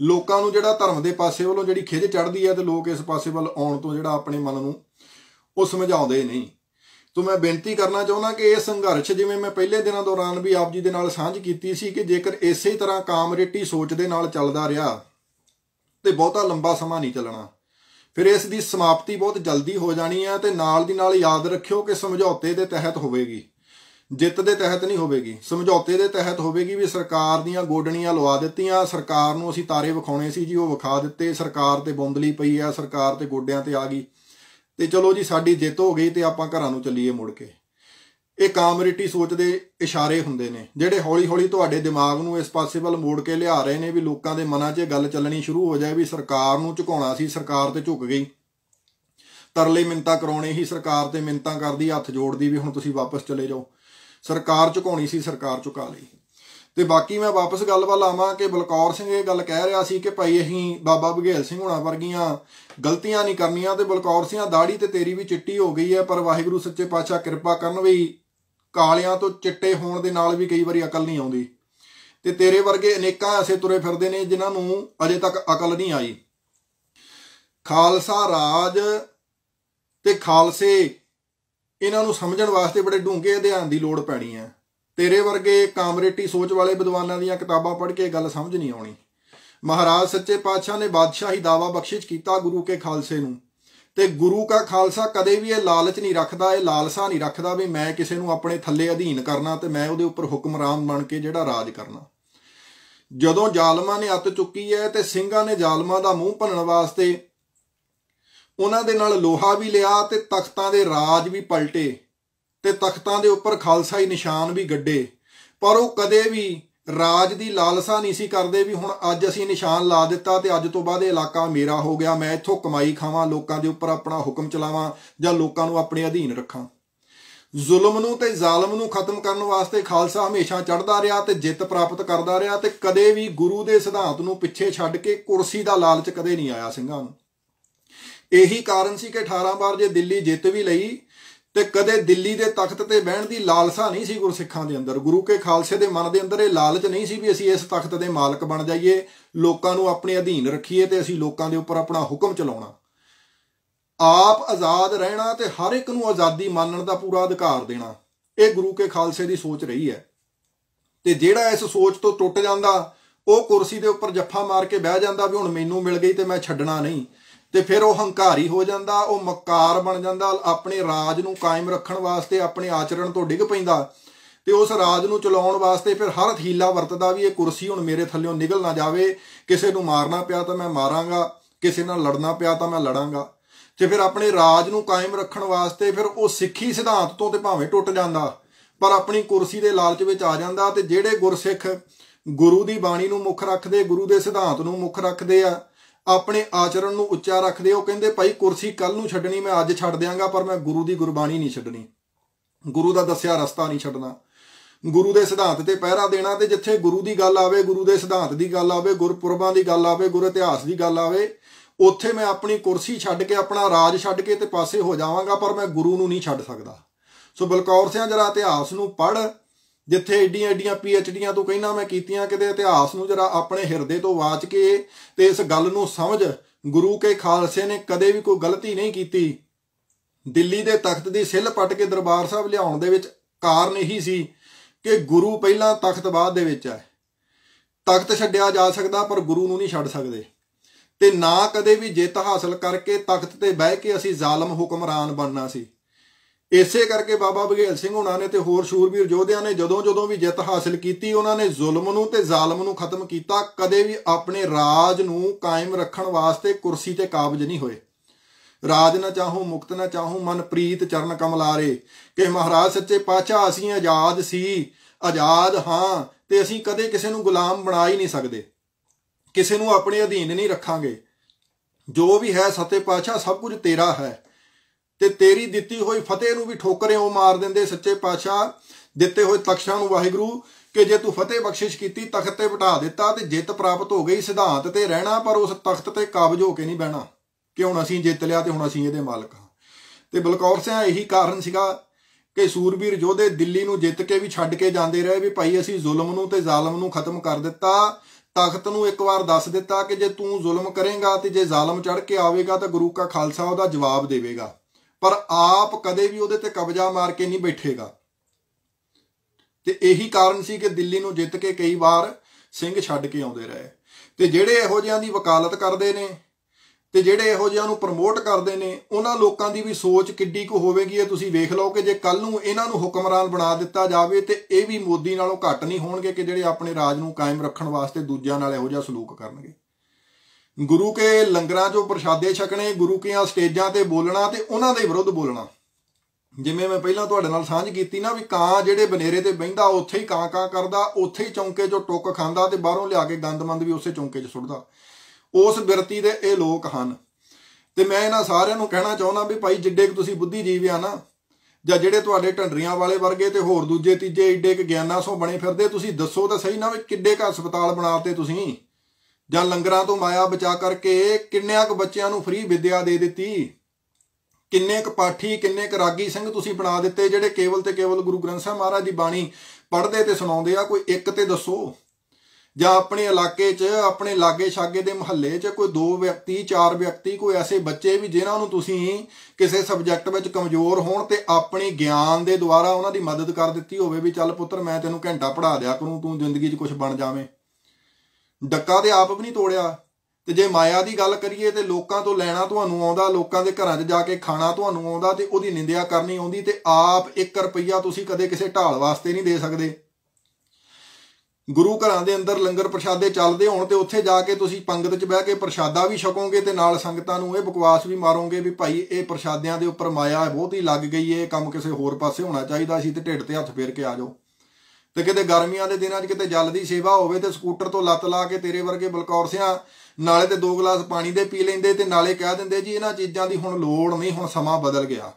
ਲੋਕਾਂ ਨੂੰ ਜਿਹੜਾ ਧਰਮ ਦੇ ਪਾਸੇ ਵੱਲੋਂ ਜਿਹੜੀ ਖਿੱਚ ਚੜਦੀ ਆ ਤੇ ਲੋਕ ਇਸ ਪਾਸੇ ਵੱਲ ਆਉਣ ਤੋਂ ਜਿਹੜਾ ਆਪਣੇ ਮਨ ਨੂੰ ਉਹ ਸਮਝਾਉਂਦੇ ਨਹੀਂ ਤੋਂ ਮੈਂ ਬੇਨਤੀ ਕਰਨਾ ਚਾਹੁੰਦਾ ਕਿ ਇਹ ਸੰਘਰਸ਼ ਜਿਵੇਂ ਮੈਂ ਪਹਿਲੇ ਦਿਨਾਂ ਦੌਰਾਨ ਵੀ ਆਪ ਜੀ ਦੇ ਨਾਲ ਸਾਂਝ ਕੀਤੀ ਸੀ ਕਿ ਜੇਕਰ ਇਸੇ ਤਰ੍ਹਾਂ ਕਾਮਰੇਟੀ ਸੋਚ ਦੇ ਨਾਲ ਚੱਲਦਾ ਰਿਹਾ ਤੇ ਬਹੁਤਾ ਲੰਬਾ ਸਮਾਂ ਨਹੀਂ ਚੱਲਣਾ ਫਿਰ ਇਸ ਦੀ ਸਮਾਪਤੀ ਬਹੁਤ ਜਲਦੀ ਹੋ ਜਾਣੀ ਹੈ ਤੇ ਨਾਲ ਦੀ ਨਾਲ ਯਾਦ ਰੱਖਿਓ ਕਿ ਸਮਝੌਤੇ ਦੇ ਤਹਿਤ ਹੋਵੇਗੀ ਜਿੱਤ ਦੇ ਤਹਿਤ ਨਹੀਂ ਹੋਵੇਗੀ ਸਮਝੌਤੇ ਦੇ ਤਹਿਤ ਹੋਵੇਗੀ ਵੀ ਸਰਕਾਰ ਦੀਆਂ ਗੋਡਣੀਆਂ ਲਵਾ ਦਿੱਤੀਆਂ ਸਰਕਾਰ ਨੂੰ ਅਸੀਂ ਤਾਰੇ ਵਿਖਾਉਣੇ ਸੀ ਜੀ ਉਹ ਵਿਖਾ ਦਿੱਤੇ ਸਰਕਾਰ ਤੇ ਬੁੰਦਲੀ ਪਈ ਆ ਸਰਕਾਰ ਤੇ ਗੋਡਿਆਂ ਤੇ ਆ ਗਈ ਤੇ ਚਲੋ ਜੀ ਸਾਡੀ ਜਿੱਤ ਹੋ ਗਈ ਤੇ ਆਪਾਂ ਘਰਾਂ ਨੂੰ ਚੱਲੀਏ ਮੁੜ ਕੇ ਇਹ ਕਾਮਰੇਟੀ ਸੋਚ ਦੇ ਇਸ਼ਾਰੇ ਹੁੰਦੇ ਨੇ ਜਿਹੜੇ ਹੌਲੀ-ਹੌਲੀ ਤੁਹਾਡੇ ਦਿਮਾਗ ਨੂੰ ਇਸ ਪਾਸੇ ਵੱਲ ਮੋੜ ਕੇ ਲਿਆ ਰਹੇ ਨੇ ਵੀ ਲੋਕਾਂ ਦੇ ਮਨਾਂ 'ਚ ਗੱਲ ਚੱਲਣੀ ਸ਼ੁਰੂ ਹੋ ਜਾਏ ਵੀ ਸਰਕਾਰ ਨੂੰ ਝੁਕਾਉਣਾ ਸੀ ਸਰਕਾਰ ਤੇ ਝੁਕ ਗਈ ਤਰਲੇ ਮਿੰਤਾ ਕਰਾਉਣੇ ਹੀ ਸਰਕਾਰ ਤੇ ਮਿੰਤਾ ਕਰਦੀ ਹੱਥ ਜੋੜਦੀ ਵੀ ਹੁਣ ਤੁਸੀਂ ਵਾਪਸ ਚਲੇ ਜਾਓ ਸਰਕਾਰ ਝੁਕਾਉਣੀ ਸੀ ਸਰਕਾਰ ਝੁਕਾ ਲਈ ਤੇ ਬਾਕੀ ਮੈਂ ਵਾਪਸ ਗੱਲ ਵੱਲ ਆਵਾਂ ਕਿ ਬਲਕੌਰ ਸਿੰਘ ਇਹ ਗੱਲ ਕਹਿ ਰਿਹਾ ਸੀ ਕਿ ਭਾਈ ਅਸੀਂ ਬਾਬਾ ਬਗੇਲ ਸਿੰਘ ਹੁਣਾਂ ਵਰਗੀਆਂ ਗਲਤੀਆਂ ਨਹੀਂ ਕਰਨੀਆਂ ਤੇ ਬਲਕੌਰ ਸਿੰਘਾਂ ਦਾੜੀ ਤੇ ਤੇਰੀ ਵੀ ਚਿੱਟੀ ਹੋ ਗਈ ਹੈ ਪਰ ਵਾਹਿਗੁਰੂ ਸੱਚੇ ਪਾਤਸ਼ਾਹ ਕਿਰਪਾ ਕਰਨ ਵੀ ਕਾਲਿਆਂ ਤੋਂ ਚਿੱਟੇ ਹੋਣ ਦੇ ਨਾਲ ਵੀ ਕਈ ਵਾਰੀ ਅਕਲ ਨਹੀਂ ਆਉਂਦੀ ਤੇ ਤੇਰੇ ਵਰਗੇ ਅਨੇਕਾਂ ਐਸੇ ਤੁਰੇ ਫਿਰਦੇ ਨੇ ਜਿਨ੍ਹਾਂ ਨੂੰ ਅਜੇ ਤੱਕ ਅਕਲ ਨਹੀਂ ਆਈ ਖਾਲਸਾ ਰਾਜ ਤੇ ਖਾਲਸੇ ਇਹਨਾਂ ਨੂੰ ਸਮਝਣ ਵਾਸਤੇ ਬੜੇ ਡੂੰਘੇ ਅਧਿਐਨ ਦੀ ਲੋੜ ਪੈਣੀ ਹੈ ਤੇਰੇ ਵਰਗੇ ਕਾਮਰੇਟੀ ਸੋਚ ਵਾਲੇ ਵਿਦਵਾਨਾਂ ਦੀਆਂ ਕਿਤਾਬਾਂ ਪੜ੍ਹ ਕੇ ਗੱਲ ਸਮਝ ਨਹੀਂ ਆਉਣੀ ਮਹਾਰਾਜ ਸੱਚੇ ਪਾਤਸ਼ਾਹ ਨੇ ਬਾਦਸ਼ਾਹੀ ਦਾਵਾ ਬਖਸ਼ਿਸ਼ ਕੀਤਾ ਗੁਰੂ ਕੇ ਖਾਲਸੇ ਨੂੰ ਤੇ ਗੁਰੂ ਦਾ ਖਾਲਸਾ ਕਦੇ ਵੀ ਇਹ ਲਾਲਚ ਨਹੀਂ ਰੱਖਦਾ ਇਹ ਲਾਲਸਾ ਨਹੀਂ ਰੱਖਦਾ ਵੀ ਮੈਂ ਕਿਸੇ ਨੂੰ ਆਪਣੇ ਥੱਲੇ ਅਧੀਨ ਕਰਨਾ ਤੇ ਮੈਂ ਉਹਦੇ ਉੱਪਰ ਹੁਕਮਰਾਨ ਬਣ ਕੇ ਜਿਹੜਾ ਰਾਜ ਕਰਨਾ ਜਦੋਂ ਜ਼ਾਲਮਾਂ ਨੇ ਅੱਤ ਚੁੱਕੀ ਹੈ ਤੇ ਸਿੰਘਾਂ ਨੇ ਜ਼ਾਲਮਾਂ ਦਾ ਮੂੰਹ ਭੰਨਣ ਵਾਸਤੇ ਉਹਨਾਂ ਦੇ ਨਾਲ ਲੋਹਾ ਵੀ ਲਿਆ ਤੇ ਤਖਤਾਂ ਦੇ ਰਾਜ ਵੀ ਪਲਟੇ ਤੇ ਤਖਤਾਂ ਦੇ ਉੱਪਰ ਖਾਲਸਾਈ ਨਿਸ਼ਾਨ ਵੀ ਗੱਡੇ ਪਰ ਉਹ ਕਦੇ ਵੀ ਰਾਜ ਦੀ ਲਾਲਸਾ ਨਹੀਂ ਸੀ ਕਰਦੇ ਵੀ ਹੁਣ ਅੱਜ ਅਸੀਂ ਨਿਸ਼ਾਨ ਲਾ ਦਿੱਤਾ ਤੇ ਅੱਜ ਤੋਂ ਬਾਅਦ ਇਹ ਇਲਾਕਾ ਮੇਰਾ ਹੋ ਗਿਆ ਮੈਂ ਇੱਥੋਂ ਕਮਾਈ ਖਾਵਾਂ ਲੋਕਾਂ ਦੇ ਉੱਪਰ ਆਪਣਾ ਹੁਕਮ ਚਲਾਵਾਂ ਜਾਂ ਲੋਕਾਂ ਨੂੰ ਆਪਣੇ ਅਧੀਨ ਰੱਖਾਂ ਜ਼ੁਲਮ ਨੂੰ ਤੇ ਜ਼ਾਲਮ ਨੂੰ ਖਤਮ ਕਰਨ ਵਾਸਤੇ ਖਾਲਸਾ ਹਮੇਸ਼ਾ ਚੜਦਾ ਰਿਹਾ ਤੇ ਜਿੱਤ ਪ੍ਰਾਪਤ ਕਰਦਾ ਰਿਹਾ ਤੇ ਕਦੇ ਵੀ ਗੁਰੂ ਦੇ ਸਿਧਾਂਤ ਨੂੰ ਪਿੱਛੇ ਛੱਡ ਕੇ ਕੁਰਸੀ ਦਾ ਲਾਲਚ ਕਦੇ ਨਹੀਂ ਆਇਆ ਸਿੰਘਾਂ ਨੂੰ ਇਹੀ ਕਾਰਨ ਸੀ ਕਿ 18 ਵਾਰ ਜੇ ਦਿੱਲੀ ਜਿੱਤ ਵੀ ਲਈ ਤੇ ਕਦੇ ਦਿੱਲੀ ਦੇ ਤਖਤ ਤੇ ਬਹਿਣ ਦੀ ਲਾਲਸਾ ਨਹੀਂ ਸੀ ਗੁਰਸਿੱਖਾਂ ਦੇ ਅੰਦਰ ਗੁਰੂ ਕੇ ਖਾਲਸੇ ਦੇ ਮਨ ਦੇ ਅੰਦਰ ਇਹ ਲਾਲਚ ਨਹੀਂ ਸੀ ਵੀ ਅਸੀਂ ਇਸ ਤਖਤ ਦੇ ਮਾਲਕ ਬਣ ਜਾਈਏ ਲੋਕਾਂ ਨੂੰ ਆਪਣੇ ਅਧੀਨ ਰੱਖੀਏ ਤੇ ਅਸੀਂ ਲੋਕਾਂ ਦੇ ਉੱਪਰ ਆਪਣਾ ਹੁਕਮ ਚਲਾਉਣਾ ਆਪ ਆਜ਼ਾਦ ਰਹਿਣਾ ਤੇ ਹਰ ਇੱਕ ਨੂੰ ਆਜ਼ਾਦੀ ਮੰਨਣ ਦਾ ਪੂਰਾ ਅਧਿਕਾਰ ਦੇਣਾ ਇਹ ਗੁਰੂ ਕੇ ਖਾਲਸੇ ਦੀ ਸੋਚ ਰਹੀ ਹੈ ਤੇ ਜਿਹੜਾ ਇਸ ਸੋਚ ਤੋਂ ਟੁੱਟ ਜਾਂਦਾ ਉਹ ਕੁਰਸੀ ਦੇ ਉੱਪਰ ਜੱਫਾ ਮਾਰ ਕੇ ਬਹਿ ਜਾਂਦਾ ਵੀ ਹੁਣ ਮੈਨੂੰ ਮਿਲ ਗਈ ਤੇ ਮੈਂ ਛੱਡਣਾ ਨਹੀਂ ਤੇ ਫਿਰ ਉਹ ਹੰਕਾਰੀ ਹੋ ਜਾਂਦਾ ਉਹ ਮਕਾਰ ਬਣ ਜਾਂਦਾ ਆਪਣੇ ਰਾਜ ਨੂੰ ਕਾਇਮ ਰੱਖਣ ਵਾਸਤੇ ਆਪਣੇ ਆਚਰਣ ਤੋਂ ਡਿੱਗ ਪੈਂਦਾ ਤੇ ਉਸ ਰਾਜ ਨੂੰ ਚਲਾਉਣ ਵਾਸਤੇ ਫਿਰ ਹਰ ਥੀਲਾ ਵਰਤਦਾ ਵੀ ਇਹ ਕੁਰਸੀ ਹੁਣ ਮੇਰੇ ਥੱਲੇੋਂ ਨਿਕਲ ਨਾ ਜਾਵੇ ਕਿਸੇ ਨੂੰ ਮਾਰਨਾ ਪਿਆ ਤਾਂ ਮੈਂ ਮਾਰਾਂਗਾ ਕਿਸੇ ਨਾਲ ਲੜਨਾ ਪਿਆ ਤਾਂ ਮੈਂ ਲੜਾਂਗਾ ਤੇ ਫਿਰ ਆਪਣੇ ਰਾਜ ਨੂੰ ਕਾਇਮ ਰੱਖਣ ਵਾਸਤੇ ਫਿਰ ਉਹ ਸਿੱਖੀ ਸਿਧਾਂਤ ਤੋਂ ਤੇ ਭਾਵੇਂ ਟੁੱਟ ਜਾਂਦਾ ਪਰ ਆਪਣੀ ਕੁਰਸੀ ਦੇ ਲਾਲਚ ਵਿੱਚ ਆ ਜਾਂਦਾ ਤੇ ਜਿਹੜੇ ਗੁਰਸਿੱਖ ਗੁਰੂ ਦੀ ਬਾਣੀ ਨੂੰ ਮੁੱਖ ਰੱਖਦੇ ਗੁਰੂ ਦੇ ਸਿਧਾਂਤ ਨੂੰ ਮੁੱਖ ਰੱਖਦੇ ਆ ਆਪਣੇ ਆਚਰਣ ਨੂੰ ਉੱਚਾ ਰੱਖਦੇ ਹੋ ਕਹਿੰਦੇ ਭਾਈ ਕੁਰਸੀ ਕੱਲ ਨੂੰ ਛੱਡਣੀ ਮੈਂ ਅੱਜ ਛੱਡ ਦਿਆਂਗਾ ਪਰ ਮੈਂ ਗੁਰੂ ਦੀ ਗੁਰਬਾਣੀ ਨਹੀਂ ਛੱਡਣੀ ਗੁਰੂ ਦਾ ਦੱਸਿਆ ਰਸਤਾ ਨਹੀਂ ਛੱਡਣਾ ਗੁਰੂ ਦੇ ਸਿਧਾਂਤ ਤੇ ਪਹਿਰਾ ਦੇਣਾ ਤੇ ਜਿੱਥੇ ਗੁਰੂ ਦੀ ਗੱਲ ਆਵੇ ਗੁਰੂ ਦੇ ਸਿਧਾਂਤ ਦੀ ਗੱਲ ਆਵੇ ਗੁਰਪੁਰਬਾਂ ਦੀ ਗੱਲ ਆਵੇ ਗੁਰ ਇਤਿਹਾਸ ਦੀ ਗੱਲ ਆਵੇ ਉੱਥੇ ਮੈਂ ਆਪਣੀ ਕੁਰਸੀ ਛੱਡ ਕੇ ਆਪਣਾ ਰਾਜ ਛੱਡ ਕੇ ਤੇ ਪਾਸੇ ਹੋ ਜਾਵਾਂਗਾ ਪਰ ਮੈਂ ਗੁਰੂ ਨੂੰ ਨਹੀਂ ਛੱਡ ਸਕਦਾ ਸੋ ਬਲਕੌਰ ਸਿੰਘ ਜਰਾ ਇਤਿਹਾਸ ਨੂੰ ਪੜ੍ਹ ਜਿੱਥੇ ਏਡੀਆਂ ਏਡੀਆਂ ਪੀਐਚਡੀਆਂ ਤੋਂ ਕਹਿਣਾ ਮੈਂ ਕੀਤੀਆਂ ਕਿਤੇ ਇਤਿਹਾਸ ਨੂੰ ਜਰਾ ਆਪਣੇ ਹਿਰਦੇ ਤੋਂ ਵਾਚ ਕੇ ਤੇ ਇਸ ਗੱਲ ਨੂੰ ਸਮਝ ਗੁਰੂ ਕੇ ਖਾਲਸੇ ਨੇ ਕਦੇ ਵੀ ਕੋਈ ਗਲਤੀ ਨਹੀਂ ਕੀਤੀ ਦਿੱਲੀ ਦੇ ਤਖਤ ਦੀ ਸਿੱਲ ਪਟ ਕੇ ਦਰਬਾਰ ਸਾਹਿਬ ਲਿਆਉਣ ਦੇ ਵਿੱਚ ਕਾਰਨ ਇਹੀ ਸੀ ਕਿ ਗੁਰੂ ਪਹਿਲਾਂ ਤਖਤ ਬਾਦ ਦੇ ਵਿੱਚ ਹੈ ਤਖਤ ਛੱਡਿਆ ਜਾ ਸਕਦਾ ਪਰ ਗੁਰੂ ਨੂੰ ਨਹੀਂ ਛੱਡ ਸਕਦੇ ਤੇ ਨਾ ਕਦੇ ਵੀ ਜਿੱਤ ਹਾਸਲ ਕਰਕੇ ਤਖਤ ਤੇ ਬਹਿ ਕੇ ਅਸੀਂ ਜ਼ਾਲਮ ਹੁਕਮਰਾਨ ਬਣਨਾ ਸੀ ਇਸੇ ਕਰਕੇ ਬਾਬਾ ਬਗੇਲ ਸਿੰਘ ਉਹਨਾਂ ਨੇ ਤੇ ਹੋਰ ਸ਼ੂਰਵੀਰ ਯੋਧਿਆਂ ਨੇ ਜਦੋਂ-ਜਦੋਂ ਵੀ ਜਿੱਤ ਹਾਸਲ ਕੀਤੀ ਉਹਨਾਂ ਨੇ ਜ਼ੁਲਮ ਨੂੰ ਤੇ ਜ਼ਾਲਮ ਨੂੰ ਖਤਮ ਕੀਤਾ ਕਦੇ ਵੀ ਆਪਣੇ ਰਾਜ ਨੂੰ ਕਾਇਮ ਰੱਖਣ ਵਾਸਤੇ ਕੁਰਸੀ ਤੇ ਕਾਬਜ ਨਹੀਂ ਹੋਏ ਰਾਜ ਨਾ ਚਾਹੂ ਮੁਕਤ ਨਾ ਚਾਹੂ ਮਨ ਪ੍ਰੀਤ ਚਰਨ ਕਮਲਾਰੇ ਕਿ ਮਹਾਰਾਜ ਸੱਚੇ ਪਾਤਸ਼ਾਹ ਅਸੀਂ ਆਜ਼ਾਦ ਸੀ ਆਜ਼ਾਦ ਹਾਂ ਤੇ ਅਸੀਂ ਕਦੇ ਕਿਸੇ ਨੂੰ ਗੁਲਾਮ ਬਣਾ ਹੀ ਨਹੀਂ ਸਕਦੇ ਕਿਸੇ ਨੂੰ ਆਪਣੇ ਅਧੀਨ ਨਹੀਂ ਰੱਖਾਂਗੇ ਜੋ ਵੀ ਹੈ ਸੱਤੇ ਪਾਤਸ਼ਾਹ ਸਭ ਕੁਝ ਤੇਰਾ ਹੈ ਤੇ ਤੇਰੀ ਦਿੱਤੀ ਹੋਈ ਫਤਿਹ ਨੂੰ ਵੀ ਠੋਕਰਿਓ ਮਾਰ ਦਿੰਦੇ ਸੱਚੇ ਪਾਤਸ਼ਾਹ ਦਿੱਤੇ ਹੋਏ ਤਖਸ਼ਾਂ ਨੂੰ ਵਾਹਿਗੁਰੂ ਕਿ ਜੇ ਤੂੰ ਫਤਿਹ ਬਖਸ਼ਿਸ਼ ਕੀਤੀ ਤਖਤ ਤੇ ਬਿਠਾ ਦਿੱਤਾ ਤੇ ਜਿੱਤ ਪ੍ਰਾਪਤ ਹੋ ਗਈ ਸਿਧਾਂਤ ਤੇ ਰਹਿਣਾ ਪਰ ਉਸ ਤਖਤ ਤੇ ਕਾਬਜ ਹੋ ਕੇ ਨਹੀਂ ਬਹਿਣਾ ਕਿ ਹੁਣ ਅਸੀਂ ਜਿੱਤ ਲਿਆ ਤੇ ਹੁਣ ਅਸੀਂ ਇਹਦੇ ਮਾਲਕ ਹਾਂ ਤੇ ਬਲਕੌਰ ਸਿੰਘ ਇਹੀ ਕਾਰਨ ਸੀਗਾ ਕਿ ਸੂਰਬੀਰ ਯੋਧੇ ਦਿੱਲੀ ਨੂੰ ਜਿੱਤ ਕੇ ਵੀ ਛੱਡ ਕੇ ਜਾਂਦੇ ਰਹੇ ਵੀ ਭਾਈ ਅਸੀਂ ਜ਼ੁਲਮ ਨੂੰ ਤੇ ਜ਼ਾਲਮ ਨੂੰ ਖਤਮ ਕਰ ਦਿੱਤਾ ਤਖਤ ਨੂੰ ਇੱਕ ਵਾਰ ਦੱਸ ਦਿੱਤਾ ਕਿ ਜੇ ਤੂੰ ਜ਼ੁਲਮ ਕਰੇਗਾ ਤੇ ਜੇ ਜ਼ਾਲਮ ਚੜ ਕੇ ਆਵੇਗਾ ਤਾਂ ਗੁਰੂ ਕਾ ਖਾਲਸਾ ਉਹਦਾ ਜਵਾਬ ਦੇਵੇਗਾ ਪਰ ਆਪ ਕਦੇ ਵੀ ਉਹਦੇ ਤੇ ਕਬਜ਼ਾ ਮਾਰ ਕੇ ਨਹੀਂ ਬੈਠੇਗਾ ਤੇ ਇਹੀ ਕਾਰਨ ਸੀ ਕਿ ਦਿੱਲੀ ਨੂੰ ਜਿੱਤ ਕੇ ਕਈ ਵਾਰ ਸਿੰਘ ਛੱਡ ਕੇ ਆਉਂਦੇ ਰਹੇ ਤੇ ਜਿਹੜੇ ਇਹੋ ਜਿਹਿਆਂ ਦੀ ਵਕਾਲਤ ਕਰਦੇ ਨੇ ਤੇ ਜਿਹੜੇ ਇਹੋ ਜਿਹਿਆਂ ਨੂੰ ਪ੍ਰਮੋਟ ਕਰਦੇ ਨੇ ਉਹਨਾਂ ਲੋਕਾਂ ਦੀ ਵੀ ਸੋਚ ਕਿੱਡੀ ਕੁ ਹੋਵੇਗੀ ਇਹ ਤੁਸੀਂ ਵੇਖ ਲਓ ਕਿ ਜੇ ਕੱਲ ਨੂੰ ਇਹਨਾਂ ਨੂੰ ਹੁਕਮਰਾਨ ਬਣਾ ਦਿੱਤਾ ਜਾਵੇ ਤੇ ਇਹ ਵੀ ਮੋਦੀ ਨਾਲੋਂ ਘੱਟ ਨਹੀਂ ਹੋਣਗੇ ਕਿ ਜਿਹੜੇ ਆਪਣੇ ਰਾਜ ਨੂੰ ਕਾਇਮ ਰੱਖਣ ਵਾਸਤੇ ਦੂਜਿਆਂ ਨਾਲ ਇਹੋ ਜਿਹਾ ਸਲੂਕ ਕਰਨਗੇ ਗੁਰੂ ਕੇ ਲੰਗਰਾਂ 'ਚੋਂ ਪ੍ਰਸ਼ਾਦੇ ਛਕਣੇ ਗੁਰੂ ਕੀਆਂ ਸਟੇਜਾਂ ਤੇ ਬੋਲਣਾ ਤੇ ਉਹਨਾਂ ਦੇ ਵਿਰੁੱਧ ਬੋਲਣਾ ਜਿਵੇਂ ਮੈਂ ਪਹਿਲਾਂ ਤੁਹਾਡੇ ਨਾਲ ਸਾਂਝ ਕੀਤੀ ਨਾ ਵੀ ਕਾਂ ਜਿਹੜੇ ਬਨੇਰੇ ਤੇ ਬੈੰਦਾ ਉੱਥੇ ਹੀ ਕਾਂ ਕਾਂ ਕਰਦਾ ਉੱਥੇ ਹੀ ਚੌਂਕੇ 'ਚੋਂ ਟੁੱਕ ਖਾਂਦਾ ਤੇ ਬਾਹਰੋਂ ਲਿਆ ਕੇ ਗੰਦਮੰਦ ਵੀ ਉਸੇ ਚੌਂਕੇ 'ਚ ਸੁੱਟਦਾ ਉਸ ਬਿਰਤੀ ਦੇ ਇਹ ਲੋਕ ਹਨ ਤੇ ਮੈਂ ਇਹਨਾਂ ਸਾਰਿਆਂ ਨੂੰ ਕਹਿਣਾ ਚਾਹੁੰਦਾ ਵੀ ਭਾਈ ਜਿੱਡੇ ਕਿ ਤੁਸੀਂ ਬੁੱਧੀਜੀਵ ਆ ਨਾ ਜਾਂ ਜਿਹੜੇ ਤੁਹਾਡੇ ਢੰਡਰੀਆਂ ਵਾਲੇ ਵਰਗੇ ਤੇ ਹੋਰ ਦੂਜੇ ਤੀਜੇ ਏਡੇ ਕਿ ਗਿਆਨਾਂ ਸੋਂ ਬਣੇ ਫਿਰਦੇ ਤੁਸੀਂ ਦੱਸੋ ਤਾਂ ਸਹੀ ਨਾ ਵੀ ਕਿੱਡੇ ਕ ਹਸਪਤਾਲ ਬਣਾਉਂਦੇ ਤੁਸੀਂ ਜਾਂ ਲੰਗਰਾਂ ਤੋਂ ਮਾਇਆ ਬਚਾ ਕਰਕੇ ਕਿੰਨੇ ਕੁ ਬੱਚਿਆਂ ਨੂੰ ਫ੍ਰੀ ਵਿਦਿਆ ਦੇ ਦਿੱਤੀ ਕਿੰਨੇ ਕੁ ਪਾਠੀ ਕਿੰਨੇ ਕੁ ਰਾਗੀ ਸਿੰਘ ਤੁਸੀਂ ਬਣਾ ਦਿੱਤੇ ਜਿਹੜੇ ਕੇਵਲ ਤੇ ਕੇਵਲ ਗੁਰੂ ਗ੍ਰੰਥ ਸਾਹਿਬ ਮਹਾਰਾਜ ਦੀ ਬਾਣੀ ਪੜ੍ਹਦੇ ਤੇ ਸੁਣਾਉਂਦੇ ਆ ਕੋਈ ਇੱਕ ਤੇ ਦੱਸੋ ਜਾਂ ਆਪਣੇ ਇਲਾਕੇ 'ਚ ਆਪਣੇ ਲਾਗੇ ਛਾਗੇ ਦੇ ਮੁਹੱਲੇ 'ਚ ਕੋਈ ਦੋ ਵਿਅਕਤੀ ਚਾਰ ਵਿਅਕਤੀ ਕੋਈ ਐਸੇ ਬੱਚੇ ਵੀ ਜਿਨ੍ਹਾਂ ਨੂੰ ਤੁਸੀਂ ਕਿਸੇ ਸਬਜੈਕਟ ਵਿੱਚ ਕਮਜ਼ੋਰ ਹੋਣ ਤੇ ਆਪਣੀ ਗਿਆਨ ਦੇ ਦੁਆਰਾ ਉਹਨਾਂ ਦੀ ਮਦਦ ਕਰ ਦਿੱਤੀ ਹੋਵੇ ਵੀ ਚੱਲ ਪੁੱਤਰ ਮੈਂ ਤੈਨੂੰ ਘੰਟਾ ਪੜ੍ਹਾ ਦਿਆ ਕਰੂੰ ਤੂੰ ਜ਼ਿੰਦਗੀ 'ਚ ਕੁਝ ਬਣ ਜਾਵੇਂ ਡੱਕਾ ਤੇ ਆਪ ਵੀ ਨਹੀਂ ਤੋੜਿਆ ਤੇ ਜੇ ਮਾਇਆ ਦੀ ਗੱਲ ਕਰੀਏ ਤੇ ਲੋਕਾਂ ਤੋਂ ਲੈਣਾ ਤੁਹਾਨੂੰ ਆਉਂਦਾ ਲੋਕਾਂ ਦੇ ਘਰਾਂ 'ਚ ਜਾ ਕੇ ਖਾਣਾ ਤੁਹਾਨੂੰ ਆਉਂਦਾ ਤੇ ਉਹਦੀ ਨਿੰਦਿਆ ਕਰਨੀ ਆਉਂਦੀ ਤੇ ਆਪ 1 ਰੁਪਈਆ ਤੁਸੀਂ ਕਦੇ ਕਿਸੇ ਢਾਲ ਵਾਸਤੇ ਨਹੀਂ ਦੇ ਸਕਦੇ ਗੁਰੂ ਘਰਾਂ ਦੇ ਅੰਦਰ ਲੰਗਰ ਪ੍ਰਸ਼ਾਦੇ ਚੱਲਦੇ ਹੋਣ ਤੇ ਉੱਥੇ ਜਾ ਕੇ ਤੁਸੀਂ ਪੰਗਤ 'ਚ ਬਹਿ ਕੇ ਪ੍ਰਸ਼ਾਦਾ ਵੀ ਛਕੋਗੇ ਤੇ ਨਾਲ ਸੰਗਤਾਂ ਨੂੰ ਇਹ ਬਕਵਾਸ ਵੀ ਮਾਰੋਗੇ ਵੀ ਭਾਈ ਇਹ ਪ੍ਰਸ਼ਾਦਿਆਂ ਦੇ ਉੱਪਰ ਮਾਇਆ ਬਹੁਤ ਹੀ ਲੱਗ ਗਈ ਏ ਕੰਮ ਕਿਸੇ ਹੋਰ ਪਾਸੇ ਹੋਣਾ ਚਾਹੀਦਾ ਸੀ ਤੇ ਢਿੱਡ ਤੇ ਹੱਥ ਫੇਰ ਕੇ ਆ ਜਾਓ ਤੇ ਕਿਤੇ ਗਰਮੀਆਂ ਦੇ ਦਿਨਾਂ 'ਚ ਕਿਤੇ ਜਲ ਦੀ ਸੇਵਾ ਹੋਵੇ ਤੇ ਸਕੂਟਰ ਤੋਂ ਲੱਤ ਲਾ ਕੇ ਤੇਰੇ ਵਰਗੇ ਬਲਕੌਰ ਸਿਆਂ ਨਾਲੇ ਤੇ ਦੋ ਗਲਾਸ ਪਾਣੀ ਦੇ ਪੀ ਲੈਂਦੇ ਤੇ ਨਾਲੇ ਕਹਿ ਦਿੰਦੇ ਜੀ ਇਹਨਾਂ ਚੀਜ਼ਾਂ ਦੀ ਹੁਣ ਲੋੜ ਨਹੀਂ ਹੁਣ ਸਮਾਂ ਬਦਲ ਗਿਆ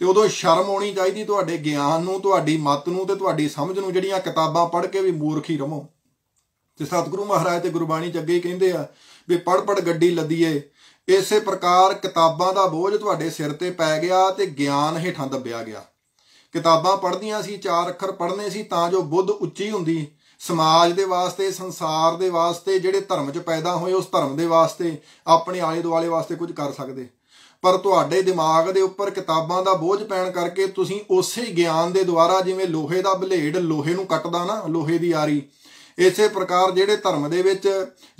ਤੇ ਉਦੋਂ ਸ਼ਰਮ ਆਉਣੀ ਚਾਹੀਦੀ ਤੁਹਾਡੇ ਗਿਆਨ ਨੂੰ ਤੁਹਾਡੀ ਮਤ ਨੂੰ ਤੇ ਤੁਹਾਡੀ ਸਮਝ ਨੂੰ ਜਿਹੜੀਆਂ ਕਿਤਾਬਾਂ ਪੜ੍ਹ ਕੇ ਵੀ ਮੂਰਖੀ ਰਮੋ ਤੇ ਸਤਿਗੁਰੂ ਮਹਾਰਾਜ ਤੇ ਗੁਰਬਾਣੀ ਚ ਅੱਗੇ ਹੀ ਕਹਿੰਦੇ ਆ ਵੀ ਪੜ ਪੜ ਗੱਡੀ ਲੱਦੀਏ ਇਸੇ ਪ੍ਰਕਾਰ ਕਿਤਾਬਾਂ ਦਾ ਬੋਝ ਤੁਹਾਡੇ ਸਿਰ ਤੇ ਪੈ ਗਿਆ ਤੇ ਗਿਆਨ ਹੇਠਾਂ ਦੱਬਿਆ ਗਿਆ ਕਿਤਾਬਾਂ ਪੜ੍ਹਦੀਆਂ ਸੀ ਚਾਰ ਅੱਖਰ ਪੜ੍ਹਨੇ ਸੀ ਤਾਂ ਜੋ ਬੁੱਧ ਉੱਚੀ ਹੁੰਦੀ ਸਮਾਜ ਦੇ ਵਾਸਤੇ ਸੰਸਾਰ ਦੇ ਵਾਸਤੇ ਜਿਹੜੇ ਧਰਮ 'ਚ ਪੈਦਾ ਹੋਏ ਉਸ ਧਰਮ ਦੇ ਵਾਸਤੇ ਆਪਣੇ ਆਲੇ ਦੁਆਲੇ ਵਾਸਤੇ ਕੁਝ ਕਰ ਸਕਦੇ ਪਰ ਤੁਹਾਡੇ ਦਿਮਾਗ ਦੇ ਉੱਪਰ ਕਿਤਾਬਾਂ ਦਾ ਬੋਝ ਪੈਣ ਕਰਕੇ ਤੁਸੀਂ ਉਸੇ ਗਿਆਨ ਦੇ ਦੁਆਰਾ ਜਿਵੇਂ ਲੋਹੇ ਦਾ ਬਲੇਡ ਲੋਹੇ ਨੂੰ ਕੱਟਦਾ ਨਾ ਲੋਹੇ ਦੀ ਆਰੀ ਇਸੇ ਪ੍ਰਕਾਰ ਜਿਹੜੇ ਧਰਮ ਦੇ ਵਿੱਚ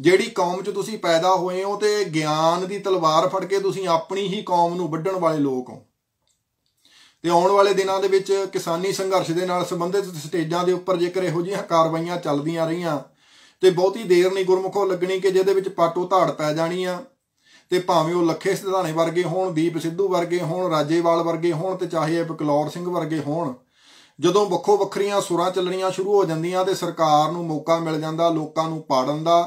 ਜਿਹੜੀ ਕੌਮ 'ਚ ਤੁਸੀਂ ਪੈਦਾ ਹੋਏ ਹੋ ਤੇ ਗਿਆਨ ਦੀ ਤਲਵਾਰ ਫੜ ਕੇ ਤੁਸੀਂ ਆਪਣੀ ਹੀ ਕੌਮ ਨੂੰ ਵੱਢਣ ਵਾਲੇ ਲੋਕ ਹੋ ਤੇ ਆਉਣ ਵਾਲੇ ਦਿਨਾਂ ਦੇ ਵਿੱਚ ਕਿਸਾਨੀ ਸੰਘਰਸ਼ ਦੇ ਨਾਲ ਸੰਬੰਧਿਤ ਸਟੇਜਾਂ ਦੇ ਉੱਪਰ ਜੇਕਰ ਇਹੋ ਜਿਹੀਆਂ ਕਾਰਵਾਈਆਂ ਚੱਲਦੀਆਂ ਰਹੀਆਂ ਤੇ ਬਹੁਤੀ ਦੇਰ ਨਹੀਂ ਗੁਰਮੁਖੋਂ ਲੱਗਣੀ ਕਿ ਜਿਹਦੇ ਵਿੱਚ ਪਾਟੋ ਧਾੜ ਪੈ ਜਾਣੀ ਆ ਤੇ ਭਾਵੇਂ ਉਹ ਲੱਖੇ ਸਿਧਾਣੇ ਵਰਗੇ ਹੋਣ ਦੀਪ ਸਿੱਧੂ ਵਰਗੇ ਹੋਣ ਰਾਜੇਵਾਲ ਵਰਗੇ ਹੋਣ ਤੇ ਚਾਹੇ ਬਕਲੌਰ ਸਿੰਘ ਵਰਗੇ ਹੋਣ ਜਦੋਂ ਵੱਖੋ ਵੱਖਰੀਆਂ ਸੁਰਾਂ ਚੱਲਣੀਆਂ ਸ਼ੁਰੂ ਹੋ ਜਾਂਦੀਆਂ ਤੇ ਸਰਕਾਰ ਨੂੰ ਮੌਕਾ ਮਿਲ ਜਾਂਦਾ ਲੋਕਾਂ ਨੂੰ ਪਾੜਨ ਦਾ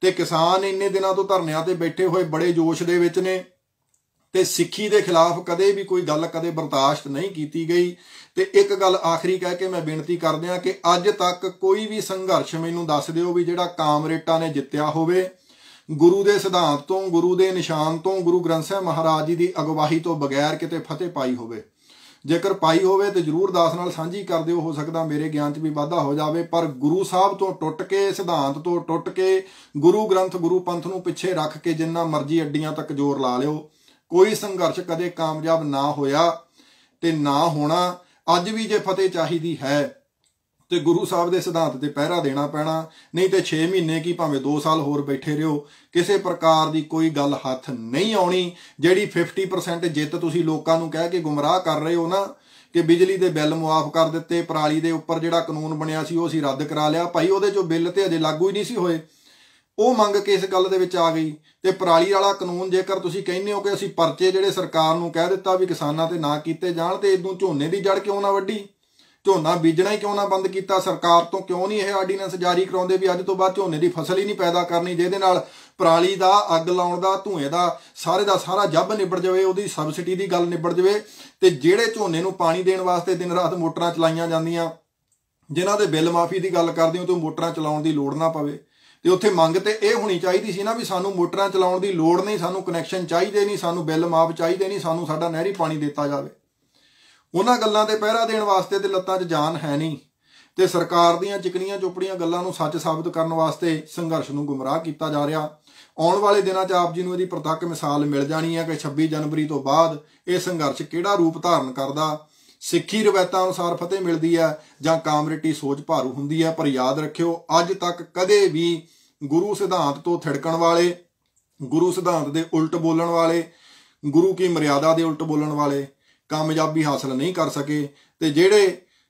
ਤੇ ਕਿਸਾਨ ਇੰਨੇ ਦਿਨਾਂ ਤੋਂ ਧਰਨਿਆਂ ਤੇ ਬੈਠੇ ਹੋਏ ਬੜੇ ਜੋਸ਼ ਦੇ ਵਿੱਚ ਨੇ ਤੇ ਸਿੱਖੀ ਦੇ ਖਿਲਾਫ ਕਦੇ ਵੀ ਕੋਈ ਗੱਲ ਕਦੇ ਬਰਦਾਸ਼ਤ ਨਹੀਂ ਕੀਤੀ ਗਈ ਤੇ ਇੱਕ ਗੱਲ ਆਖਰੀ ਕਹਿ ਕੇ ਮੈਂ ਬੇਨਤੀ ਕਰਦੇ ਆ ਕਿ ਅੱਜ ਤੱਕ ਕੋਈ ਵੀ ਸੰਘਰਸ਼ ਮੈਨੂੰ ਦੱਸ ਦਿਓ ਵੀ ਜਿਹੜਾ ਕਾਮਰੇਟਾਂ ਨੇ ਜਿੱਤਿਆ ਹੋਵੇ ਗੁਰੂ ਦੇ ਸਿਧਾਂਤ ਤੋਂ ਗੁਰੂ ਦੇ ਨਿਸ਼ਾਨ ਤੋਂ ਗੁਰੂ ਗ੍ਰੰਥ ਸਾਹਿਬ ਮਹਾਰਾਜ ਜੀ ਦੀ ਅਗਵਾਈ ਤੋਂ ਬਗੈਰ ਕਿਤੇ ਫਤਿਹ ਪਾਈ ਹੋਵੇ ਜੇਕਰ ਪਾਈ ਹੋਵੇ ਤੇ ਜਰੂਰ ਦਾਸ ਨਾਲ ਸਾਂਝੀ ਕਰ ਦਿਓ ਹੋ ਸਕਦਾ ਮੇਰੇ ਗਿਆਨ 'ਚ ਵੀ ਵਾਧਾ ਹੋ ਜਾਵੇ ਪਰ ਗੁਰੂ ਸਾਹਿਬ ਤੋਂ ਟੁੱਟ ਕੇ ਸਿਧਾਂਤ ਤੋਂ ਟੁੱਟ ਕੇ ਗੁਰੂ ਗ੍ਰੰਥ ਗੁਰੂ ਪੰਥ ਨੂੰ ਪਿੱਛੇ ਰੱਖ ਕੇ ਜਿੰਨਾ ਮਰਜ਼ੀ ਅੱਡੀਆਂ ਤੱਕ ਜ਼ੋਰ ਲਾ ਲਿਓ ਕੋਈ ਸੰਘਰਸ਼ ਕਦੇ ਕਾਮਯਾਬ ਨਾ ਹੋਇਆ ਤੇ ਨਾ ਹੋਣਾ ਅੱਜ ਵੀ ਜੇ ਫਤਿਹ ਚਾਹੀਦੀ ਹੈ ਤੇ ਗੁਰੂ ਸਾਹਿਬ ਦੇ ਸਿਧਾਂਤ ਤੇ ਪਹਿਰਾ ਦੇਣਾ ਪੈਣਾ ਨਹੀਂ ਤੇ 6 ਮਹੀਨੇ ਕੀ ਭਾਵੇਂ 2 ਸਾਲ ਹੋਰ ਬੈਠੇ ਰਹੋ ਕਿਸੇ ਪ੍ਰਕਾਰ ਦੀ ਕੋਈ ਗੱਲ ਹੱਥ ਨਹੀਂ ਆਉਣੀ ਜਿਹੜੀ 50% ਜਿੱਤ ਤੁਸੀਂ ਲੋਕਾਂ ਨੂੰ ਕਹਿ ਕੇ ਗੁੰਮਰਾਹ ਕਰ ਰਹੇ ਹੋ ਨਾ ਕਿ ਬਿਜਲੀ ਦੇ ਬਿੱਲ ਮੁਆਫ ਕਰ ਦਿੱਤੇ ਪਰਾਲੀ ਦੇ ਉੱਪਰ ਜਿਹੜਾ ਕਾਨੂੰਨ ਬਣਿਆ ਸੀ ਉਹ ਅਸੀਂ ਰੱਦ ਕਰਾ ਲਿਆ ਭਾਈ ਉਹਦੇ ਚੋਂ ਬਿੱਲ ਤੇ ਅਜੇ ਲਾਗੂ ਹੀ ਨਹੀਂ ਸੀ ਹੋਏ ਉਹ ਮੰਗ ਕੇ ਇਸ ਗੱਲ ਦੇ ਵਿੱਚ ਆ ਗਈ ਤੇ ਪਰਾਲੀ ਵਾਲਾ ਕਾਨੂੰਨ ਜੇਕਰ ਤੁਸੀਂ ਕਹਿੰਦੇ ਹੋ ਕਿ ਅਸੀਂ ਪਰਚੇ ਜਿਹੜੇ ਸਰਕਾਰ ਨੂੰ ਕਹਿ ਦਿੱਤਾ ਵੀ ਕਿਸਾਨਾਂ ਤੇ ਨਾ ਕੀਤੇ ਜਾਣ ਤੇ ਇਦੋਂ ਝੋਨੇ ਦੀ ਜੜ ਕਿਉਂ ਨਾ ਵੱਢੀ ਝੋਨਾ ਬੀਜਣਾ ਹੀ ਕਿਉਂ ਨਾ ਬੰਦ ਕੀਤਾ ਸਰਕਾਰ ਤੋਂ ਕਿਉਂ ਨਹੀਂ ਇਹ ਆਰਡੀਨੈਂਸ ਜਾਰੀ ਕਰਾਉਂਦੇ ਵੀ ਅੱਜ ਤੋਂ ਬਾਅਦ ਝੋਨੇ ਦੀ ਫਸਲ ਹੀ ਨਹੀਂ ਪੈਦਾ ਕਰਨੀ ਜਿਹਦੇ ਨਾਲ ਪਰਾਲੀ ਦਾ ਅੱਗ ਲਾਉਣ ਦਾ ਧੂਏ ਦਾ ਸਾਰੇ ਦਾ ਸਾਰਾ ਜੱਬ ਨਿਬੜ ਜਾਵੇ ਉਹਦੀ ਸਬਸਿਡੀ ਦੀ ਗੱਲ ਨਿਬੜ ਜਾਵੇ ਤੇ ਜਿਹੜੇ ਝੋਨੇ ਨੂੰ ਪਾਣੀ ਦੇਣ ਵਾਸਤੇ ਦਿਨ ਰਾਤ ਮੋਟਰਾਂ ਚਲਾਈਆਂ ਜਾਂਦੀਆਂ ਜਿਨ੍ਹਾਂ ਦੇ ਬਿੱਲ ਮਾਫੀ ਦੀ ਗੱਲ ਕਰਦੇ ਹੋ ਤੇ ਮੋਟਰਾਂ ਚਲਾਉਣ ਦੀ ਲੋੜ ਨਾ ਪਵੇ ਤੇ ਉੱਥੇ ਮੰਗ ਤੇ ਇਹ ਹੋਣੀ ਚਾਹੀਦੀ ਸੀ ਨਾ ਵੀ ਸਾਨੂੰ ਮੋਟਰਾਂ ਚਲਾਉਣ ਦੀ ਲੋੜ ਨਹੀਂ ਸਾਨੂੰ ਕਨੈਕਸ਼ਨ ਚਾਹੀਦੇ ਨਹੀਂ ਸਾਨੂੰ ਬਿੱਲ ਮਾਫ ਚਾਹੀਦੇ ਨਹੀਂ ਸਾਨੂੰ ਸਾਡਾ ਨਹਿਰੀ ਪਾਣੀ ਦਿੱਤਾ ਜਾਵੇ ਉਹਨਾਂ ਗੱਲਾਂ ਤੇ ਪਹਿਰਾ ਦੇਣ ਵਾਸਤੇ ਤੇ ਲੱਤਾਂ 'ਚ ਜਾਨ ਹੈ ਨਹੀਂ ਤੇ ਸਰਕਾਰ ਦੀਆਂ ਚਿਕਨੀਆਂ ਚੋਪੜੀਆਂ ਗੱਲਾਂ ਨੂੰ ਸੱਚ ਸਾਬਤ ਕਰਨ ਵਾਸਤੇ ਸੰਘਰਸ਼ ਨੂੰ ਗੁੰਮਰਾਹ ਕੀਤਾ ਜਾ ਰਿਹਾ ਆਉਣ ਵਾਲੇ ਦਿਨਾਂ 'ਚ ਆਪ ਜੀ ਨੂੰ ਇਹਦੀ ਪ੍ਰਤੱਖ ਮਿਸਾਲ ਮਿਲ ਜਾਣੀ ਹੈ ਕਿ 26 ਜਨਵਰੀ ਤੋਂ ਬਾਅਦ ਇਹ ਸੰਘਰਸ਼ ਕਿਹੜਾ ਰੂਪ ਧਾਰਨ ਕਰਦਾ ਸਿੱਖੀ ਰਵਾਇਤਾਂ ਅਨੁਸਾਰ ਫਤਿਹ ਮਿਲਦੀ ਹੈ ਜਾਂ ਕਾਮਰੇਟੀ ਸੋਚ ਭਾਰੂ ਹੁੰਦੀ ਹੈ ਪਰ ਯਾਦ ਰੱਖਿਓ ਅੱਜ ਤੱਕ ਕਦੇ ਵੀ ਗੁਰੂ ਸਿਧਾਂਤ ਤੋਂ ਥੜਕਣ ਵਾਲੇ ਗੁਰੂ ਸਿਧਾਂਤ ਦੇ ਉਲਟ ਬੋਲਣ ਵਾਲੇ ਗੁਰੂ ਕੀ ਮਰਿਆਦਾ ਦੇ ਉਲਟ ਬੋਲਣ ਵਾਲੇ ਕਾਮਯਾਬੀ ਹਾਸਲ ਨਹੀਂ ਕਰ ਸਕੇ ਤੇ ਜਿਹੜੇ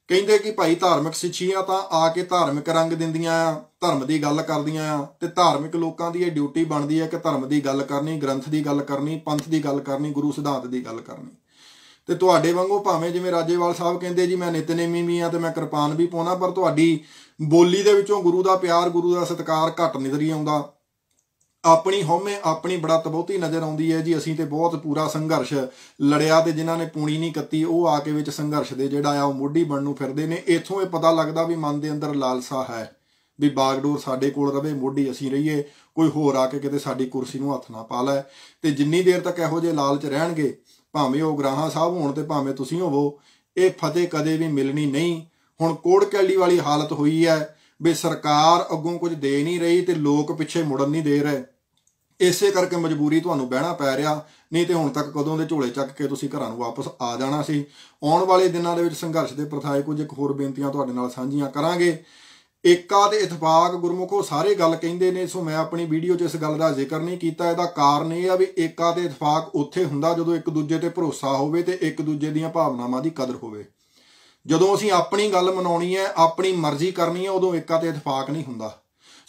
ਕਹਿੰਦੇ ਕਿ ਭਾਈ ਧਾਰਮਿਕ ਸਿੱਖੀਆਂ ਤਾਂ ਆ ਕੇ ਧਾਰਮਿਕ ਰੰਗ ਦਿੰਦੀਆਂ ਆ ਧਰਮ ਦੀ ਗੱਲ ਕਰਦੀਆਂ ਆ ਤੇ ਧਾਰਮਿਕ ਲੋਕਾਂ ਦੀ ਇਹ ਡਿਊਟੀ ਬਣਦੀ ਹੈ ਕਿ ਧਰਮ ਦੀ ਗੱਲ ਕਰਨੀ ਗ੍ਰੰਥ ਦੀ ਗੱਲ ਕਰਨੀ ਪੰਥ ਦੀ ਗੱਲ ਕਰਨੀ ਗੁਰੂ ਸਿਧਾਂਤ ਦੀ ਗੱਲ ਕਰਨੀ ਤੇ ਤੁਹਾਡੇ ਵਾਂਗੂ ਭਾਵੇਂ ਜਿਵੇਂ ਰਾਜੇਵਾਲ ਸਾਹਿਬ ਕਹਿੰਦੇ ਜੀ ਮੈਂ ਨਿਤਨੇਮੀ ਵੀ ਆ ਤੇ ਮੈਂ ਕਿਰਪਾਨ ਵੀ ਪਾਉਣਾ ਪਰ ਤੁਹਾਡੀ ਬੋਲੀ ਦੇ ਵਿੱਚੋਂ ਗੁਰੂ ਦਾ ਪਿਆਰ ਗੁਰੂ ਦਾ ਸਤਿਕਾਰ ਘੱਟ ਨਿਦਰੀ ਆਉਂਦਾ ਆਪਣੀ ਹਉਮੈ ਆਪਣੀ ਬੜਾ ਤਬੋਤੀ ਨਜ਼ਰ ਆਉਂਦੀ ਹੈ ਜੀ ਅਸੀਂ ਤੇ ਬਹੁਤ ਪੂਰਾ ਸੰਘਰਸ਼ ਲੜਿਆ ਤੇ ਜਿਨ੍ਹਾਂ ਨੇ ਪੂਣੀ ਨਹੀਂ ਕੱਤੀ ਉਹ ਆ ਕੇ ਵਿੱਚ ਸੰਘਰਸ਼ ਦੇ ਜਿਹੜਾ ਆ ਉਹ ਮੋਢੀ ਬਣ ਨੂੰ ਫਿਰਦੇ ਨੇ ਇਥੋਂ ਇਹ ਪਤਾ ਲੱਗਦਾ ਵੀ ਮਨ ਦੇ ਅੰਦਰ ਲਾਲਸਾ ਹੈ ਵੀ ਬਾਗਡੋਰ ਸਾਡੇ ਕੋਲ ਰਵੇ ਮੋਢੀ ਅਸੀਂ ਰਹੀਏ ਕੋਈ ਹੋਰ ਆ ਕੇ ਕਿਤੇ ਸਾਡੀ ਕੁਰਸੀ ਨੂੰ ਹੱਥ ਨਾ ਪਾ ਲੈ ਤੇ ਜਿੰਨੀ ਦੇਰ ਤੱਕ ਇਹੋ ਜੇ ਲਾਲਚ ਰਹਿਣਗੇ ਭਾਵੇਂ ਉਹ ਗਰਾਹਾਂ ਸਾਹਿਬ ਹੋਣ ਤੇ ਭਾਵੇਂ ਤੁਸੀਂ ਹੋਵੋ ਇਹ ਫਤਿਹ ਕਦੇ ਵੀ ਮਿਲਣੀ ਨਹੀਂ ਹੁਣ ਕੋੜ ਕੈਲੀ ਵਾਲੀ ਹਾਲਤ ਹੋਈ ਹੈ ਵੀ ਸਰਕਾਰ ਅੱਗੋਂ ਕੁਝ ਦੇ ਨਹੀਂ ਰਹੀ ਤੇ ਲੋਕ ਪਿੱਛੇ ਮੁੜਨ ਨਹੀਂ ਦੇ ਰਹੇ ਇਸੇ ਕਰਕੇ ਮਜਬੂਰੀ ਤੁਹਾਨੂੰ ਬਹਿਣਾ ਪੈ ਰਿਹਾ ਨਹੀਂ ਤੇ ਹੁਣ ਤੱਕ ਕਦੋਂ ਦੇ ਝੋਲੇ ਚੱਕ ਕੇ ਤੁਸੀਂ ਘਰਾਂ ਨੂੰ ਵਾਪਸ ਆ ਜਾਣਾ ਸੀ ਆਉਣ ਵਾਲੇ ਦਿਨਾਂ ਦੇ ਵਿੱਚ ਸੰਘਰਸ਼ ਦੇ ਪ੍ਰਥਾਏ ਕੁਝ ਇੱਕ ਹੋਰ ਬੇਨਤੀਆਂ ਤੁਹਾਡੇ ਨਾਲ ਸਾਂਝੀਆਂ ਕਰਾਂਗੇ ਏਕਾ ਤੇ ਇਤਫਾਕ ਗੁਰਮੁਖੋ ਸਾਰੇ ਗੱਲ ਕਹਿੰਦੇ ਨੇ ਸੋ ਮੈਂ ਆਪਣੀ ਵੀਡੀਓ 'ਚ ਇਸ ਗੱਲ ਦਾ ਜ਼ਿਕਰ ਨਹੀਂ ਕੀਤਾ ਇਹਦਾ ਕਾਰਨ ਇਹ ਆ ਵੀ ਏਕਾ ਤੇ ਇਤਫਾਕ ਉੱਥੇ ਹੁੰਦਾ ਜਦੋਂ ਇੱਕ ਦੂਜੇ ਤੇ ਭਰੋਸਾ ਹੋਵੇ ਤੇ ਇੱਕ ਦੂਜੇ ਦੀਆਂ ਭਾਵਨਾਵਾਂ ਦੀ ਕਦਰ ਹੋਵੇ ਜਦੋਂ ਅਸੀਂ ਆਪਣੀ ਗੱਲ ਮਨਾਉਣੀ ਹੈ ਆਪਣੀ ਮਰਜ਼ੀ ਕਰਨੀ ਹੈ ਉਦੋਂ ਏਕਾ ਤੇ ਇਤਫਾਕ ਨਹੀਂ ਹੁੰਦਾ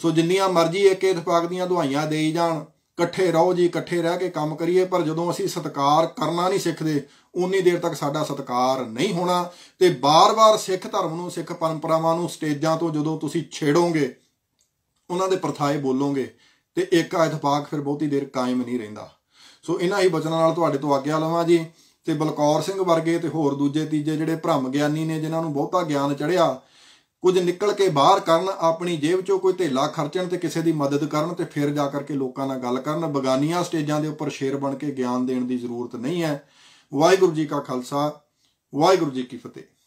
ਸੋ ਜਿੰਨੀਆਂ ਮਰਜ਼ੀ ਏਕੇ ਇਤਫਾਕ ਦੀਆਂ ਦੁਹਾਈਆਂ ਦੇਈ ਜਾਣ ਇਕੱਠੇ ਰਹੋ ਜੀ ਇਕੱਠੇ ਰਹਿ ਕੇ ਕੰਮ ਕਰੀਏ ਪਰ ਜਦੋਂ ਅਸੀਂ ਸਤਕਾਰ ਕਰਨਾ ਨਹੀਂ ਸਿੱਖਦੇ ਉਨੀ ਦੇਰ ਤੱਕ ਸਾਡਾ ਸਤਕਾਰ ਨਹੀਂ ਹੋਣਾ ਤੇ ਬਾਰ-ਬਾਰ ਸਿੱਖ ਧਰਮ ਨੂੰ ਸਿੱਖ ਪਰੰਪਰਾਵਾਂ ਨੂੰ ਸਟੇਜਾਂ ਤੋਂ ਜਦੋਂ ਤੁਸੀਂ ਛੇੜੋਗੇ ਉਹਨਾਂ ਦੇ ਪਰਥਾਏ ਬੋਲੋਗੇ ਤੇ ਇੱਕ ਇਤਫਾਕ ਫਿਰ ਬਹੁਤੀ ਦੇਰ ਕਾਇਮ ਨਹੀਂ ਰਹਿੰਦਾ ਸੋ ਇਹਨਾਂ ਹੀ ਬਚਨਾਂ ਨਾਲ ਤੁਹਾਡੇ ਤੋਂ ਆਗਿਆ ਲਵਾਂ ਜੀ ਤੇ ਬਲਕੌਰ ਸਿੰਘ ਵਰਗੇ ਤੇ ਹੋਰ ਦੂਜੇ ਤੀਜੇ ਜਿਹੜੇ ਭ੍ਰਮ ਗਿਆਨੀ ਨੇ ਜਿਨ੍ਹਾਂ ਨੂੰ ਬਹੁਤਾ ਗਿਆਨ ਚੜਿਆ ਕੁਝ ਨਿਕਲ ਕੇ ਬਾਹਰ ਕਰਨ ਆਪਣੀ ਜੇਬ ਚੋਂ ਕੋਈ ਥੇਲਾ ਖਰਚਣ ਤੇ ਕਿਸੇ ਦੀ ਮਦਦ ਕਰਨ ਤੇ ਫਿਰ ਜਾ ਕਰਕੇ ਲੋਕਾਂ ਨਾਲ ਗੱਲ ਕਰਨ ਬਗਾਨੀਆਂ ਸਟੇਜਾਂ ਦੇ ਉੱਪਰ ਸ਼ੇਰ ਬਣ ਕੇ ਗਿਆਨ ਦੇਣ ਦੀ ਜ਼ਰੂਰਤ ਨਹੀਂ ਹੈ ਵਾਹਿਗੁਰੂ ਜੀ ਕਾ ਖਾਲਸਾ ਵਾਹਿਗੁਰੂ ਜੀ ਕੀ ਫਤਿਹ